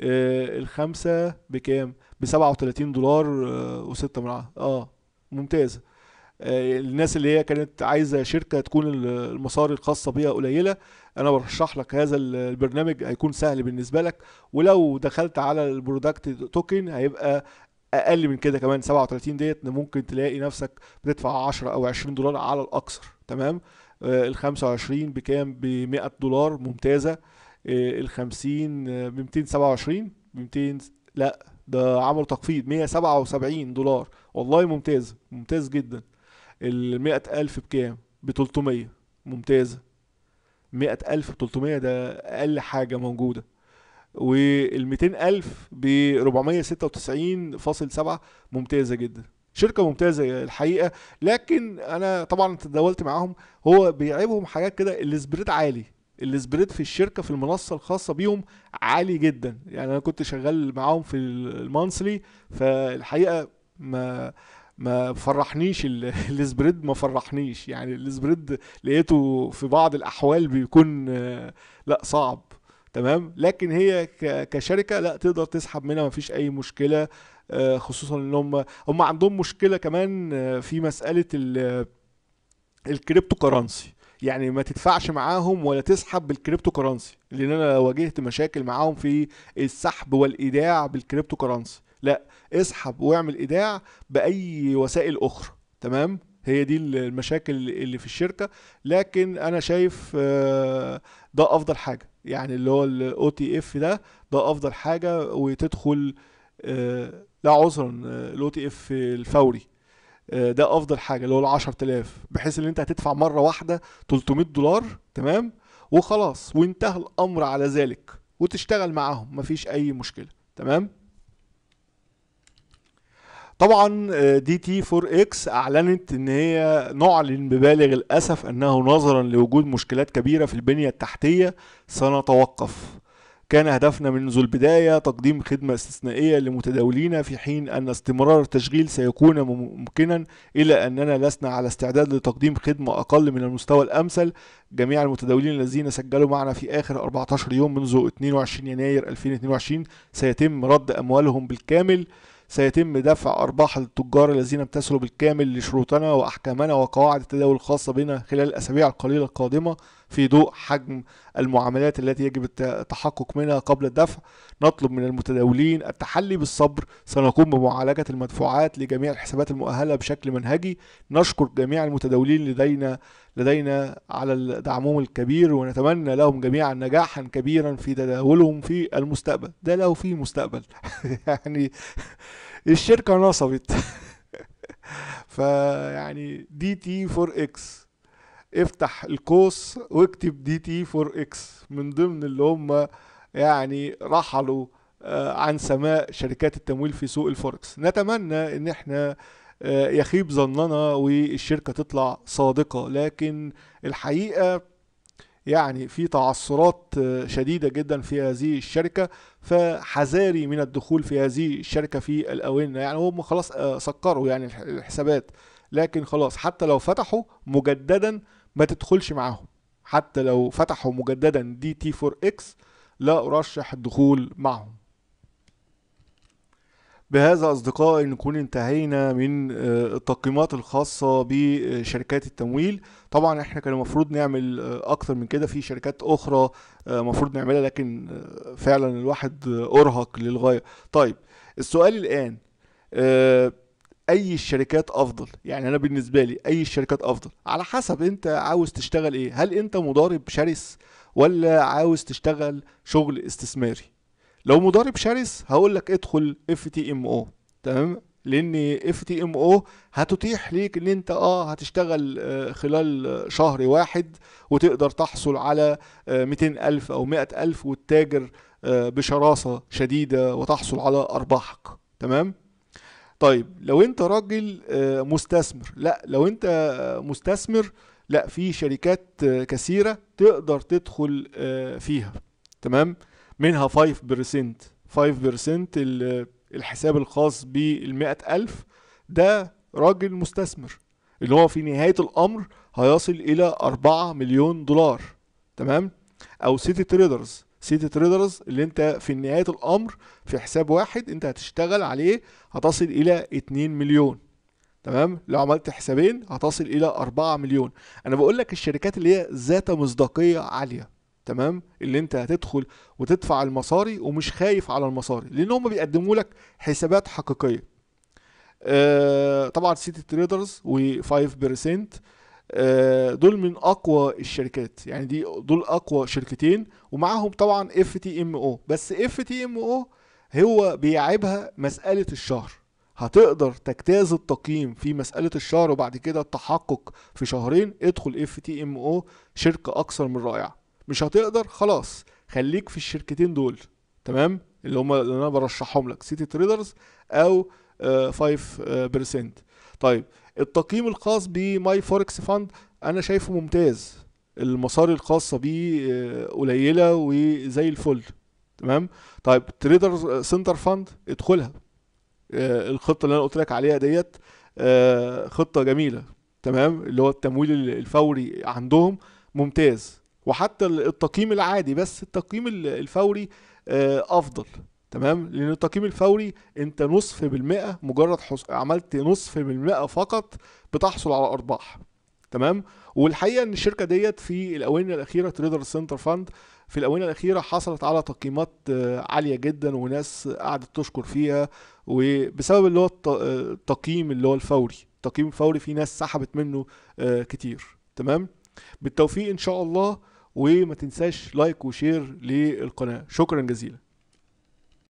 آه، الخمسه بكام ب 37 دولار و6 من اه ممتازه آه، الناس اللي هي كانت عايزه شركه تكون المصاري الخاصه بيها قليله انا برشح لك هذا البرنامج هيكون سهل بالنسبه لك ولو دخلت على البرودكت توكن هيبقى اقل من كده كمان 37 ديت ممكن تلاقي نفسك بتدفع 10 او 20 دولار على الاكثر تمام آه، ال 25 بكام ب 100 دولار ممتازه ال 50 ب 227 ب 200 لا ده عملوا تخفيض 177 دولار والله ممتاز ممتاز جدا ال ألف بكام؟ ب 300 ممتازة 100000 ب 300 ده أقل حاجة موجودة وال 200000 ب 496.7 ممتازة جدا شركة ممتازة الحقيقة لكن أنا طبعا تداولت معاهم هو بيعيبهم حاجات كده السبريد عالي السبريد في الشركه في المنصه الخاصه بيهم عالي جدا يعني انا كنت شغال معاهم في المانسلي فالحقيقه ما ما فرحنيش السبريد ما فرحنيش يعني السبريد لقيته في بعض الاحوال بيكون آه، لا صعب تمام لكن هي كشركه لا تقدر تسحب منها ما فيش اي مشكله آه، خصوصا ان هم هم عندهم مشكله كمان آه، في مساله الكريبتو كرنسي يعني ما تدفعش معاهم ولا تسحب بالكريبتو كرنسي لان انا واجهت مشاكل معاهم في السحب والايداع بالكريبتو كرنسي لا اسحب واعمل ايداع باي وسائل اخرى تمام هي دي المشاكل اللي في الشركه لكن انا شايف آه، ده افضل حاجه يعني اللي هو الاو تي اف ده ده افضل حاجه وتدخل آه، لا عذرا الاو تي اف الفوري آه، ده افضل حاجه اللي هو ال 10000 بحيث ان انت هتدفع مره واحده 300 دولار تمام وخلاص وانتهى الامر على ذلك وتشتغل معاهم مفيش اي مشكله تمام طبعا دي تي 4 اكس اعلنت ان هي نعلن ببالغ الاسف انه نظرا لوجود مشكلات كبيره في البنيه التحتيه سنتوقف كان هدفنا منذ البداية تقديم خدمة استثنائية لمتداولينا في حين أن استمرار التشغيل سيكون ممكنا إلا أننا لسنا على استعداد لتقديم خدمة أقل من المستوى الأمثل جميع المتداولين الذين سجلوا معنا في آخر 14 يوم منذ 22 يناير 2022 سيتم رد أموالهم بالكامل سيتم دفع أرباح التجار الذين امتثلوا بالكامل لشروطنا وأحكامنا وقواعد التداول الخاصة بنا خلال الأسابيع القليلة القادمة في ضوء حجم المعاملات التي يجب التحقق منها قبل الدفع نطلب من المتداولين التحلي بالصبر سنقوم بمعالجة المدفوعات لجميع الحسابات المؤهلة بشكل منهجي نشكر جميع المتداولين لدينا لدينا على دعمهم الكبير ونتمنى لهم جميعا نجاحا كبيرا في تداولهم في المستقبل ده لو في مستقبل يعني الشركة نصبت فيعني دي تي فور اكس افتح القوس واكتب دي تي فور اكس من ضمن اللي هم يعني رحلوا آه، عن سماء شركات التمويل في سوق الفوركس نتمنى ان احنا آه، يخيب ظننا والشركة تطلع صادقة لكن الحقيقة يعني في تعثرات آه، شديدة جدا في هذه الشركة فحذاري من الدخول في هذه الشركة في الأونة يعني هم خلاص آه، سكروا يعني الحسابات لكن خلاص حتى لو فتحوا مجددا ما تدخلش معاهم حتى لو فتحوا مجددا دي تي 4 اكس لا ارشح الدخول معهم بهذا أصدقائي نكون انتهينا من آه، التقييمات الخاصة بشركات التمويل طبعا احنا كان المفروض نعمل آه، أكتر من كده في شركات أخرى آه، المفروض نعملها لكن فعلا الواحد أرهق للغاية طيب السؤال الآن اي الشركات افضل يعني انا بالنسبه لي اي الشركات افضل على حسب انت عاوز تشتغل ايه هل انت مضارب شرس ولا عاوز تشتغل شغل استثماري لو مضارب شرس هقول لك ادخل اف تي ام او تمام لان اف تي ام او هتتيح ليك ان انت اه هتشتغل آه، خلال آه، شهر واحد وتقدر تحصل على 200 آه، الف او 100 الف وتتاجر بشراسه شديده وتحصل على ارباحك تمام طيب لو انت راجل مستثمر لا لو انت مستثمر لا في شركات كثيره تقدر تدخل فيها تمام منها 5% 5% الحساب الخاص بال ألف ده راجل مستثمر اللي هو في نهاية الأمر هيصل إلى 4 مليون دولار تمام أو سيتي تريدرز سيتي تريدرز اللي انت في نهاية الأمر في حساب واحد انت هتشتغل عليه هتصل إلى 2 مليون تمام لو عملت حسابين هتصل إلى 4 مليون أنا بقول لك الشركات اللي هي ذات مصداقية عالية تمام اللي انت هتدخل وتدفع المصاري ومش خايف على المصاري لان هم بيقدموا لك حسابات حقيقيه آه، طبعا سيتي تريدرز و5 بيرسنت دول من اقوى الشركات يعني دي دول اقوى شركتين ومعاهم طبعا اف تي ام او بس اف تي ام او هو بيعيبها مساله الشهر هتقدر تجتاز التقييم في مسألة الشهر وبعد كده التحقق في شهرين ادخل اف تي ام او شركة أكثر من رائعة مش هتقدر خلاص خليك في الشركتين دول تمام اللي هم اللي انا برشحهم لك سيتي تريدرز او 5% آه، آه، طيب التقييم الخاص بماي فوركس فاند انا شايفه ممتاز المصاري الخاصة بيه آه، قليلة وزي الفل تمام طيب تريدر سنتر فاند ادخلها الخطة اللي انا قلت لك عليها ديت خطة جميلة تمام اللي هو التمويل الفوري عندهم ممتاز وحتى التقييم العادي بس التقييم الفوري آه، افضل تمام لان التقييم الفوري انت نصف بالمئة مجرد حص... عملت نصف بالمئة فقط بتحصل على ارباح تمام والحقيقه ان الشركه ديت في الاونه الاخيره تريدر سنتر فاند في الاونه الاخيره حصلت على تقييمات آه، عاليه جدا وناس قعدت تشكر فيها وبسبب اللي هو آه، التقييم اللي هو الفوري التقييم الفوري في ناس سحبت منه كتير تمام بالتوفيق ان شاء الله وما تنساش لايك وشير للقناه شكرا جزيلا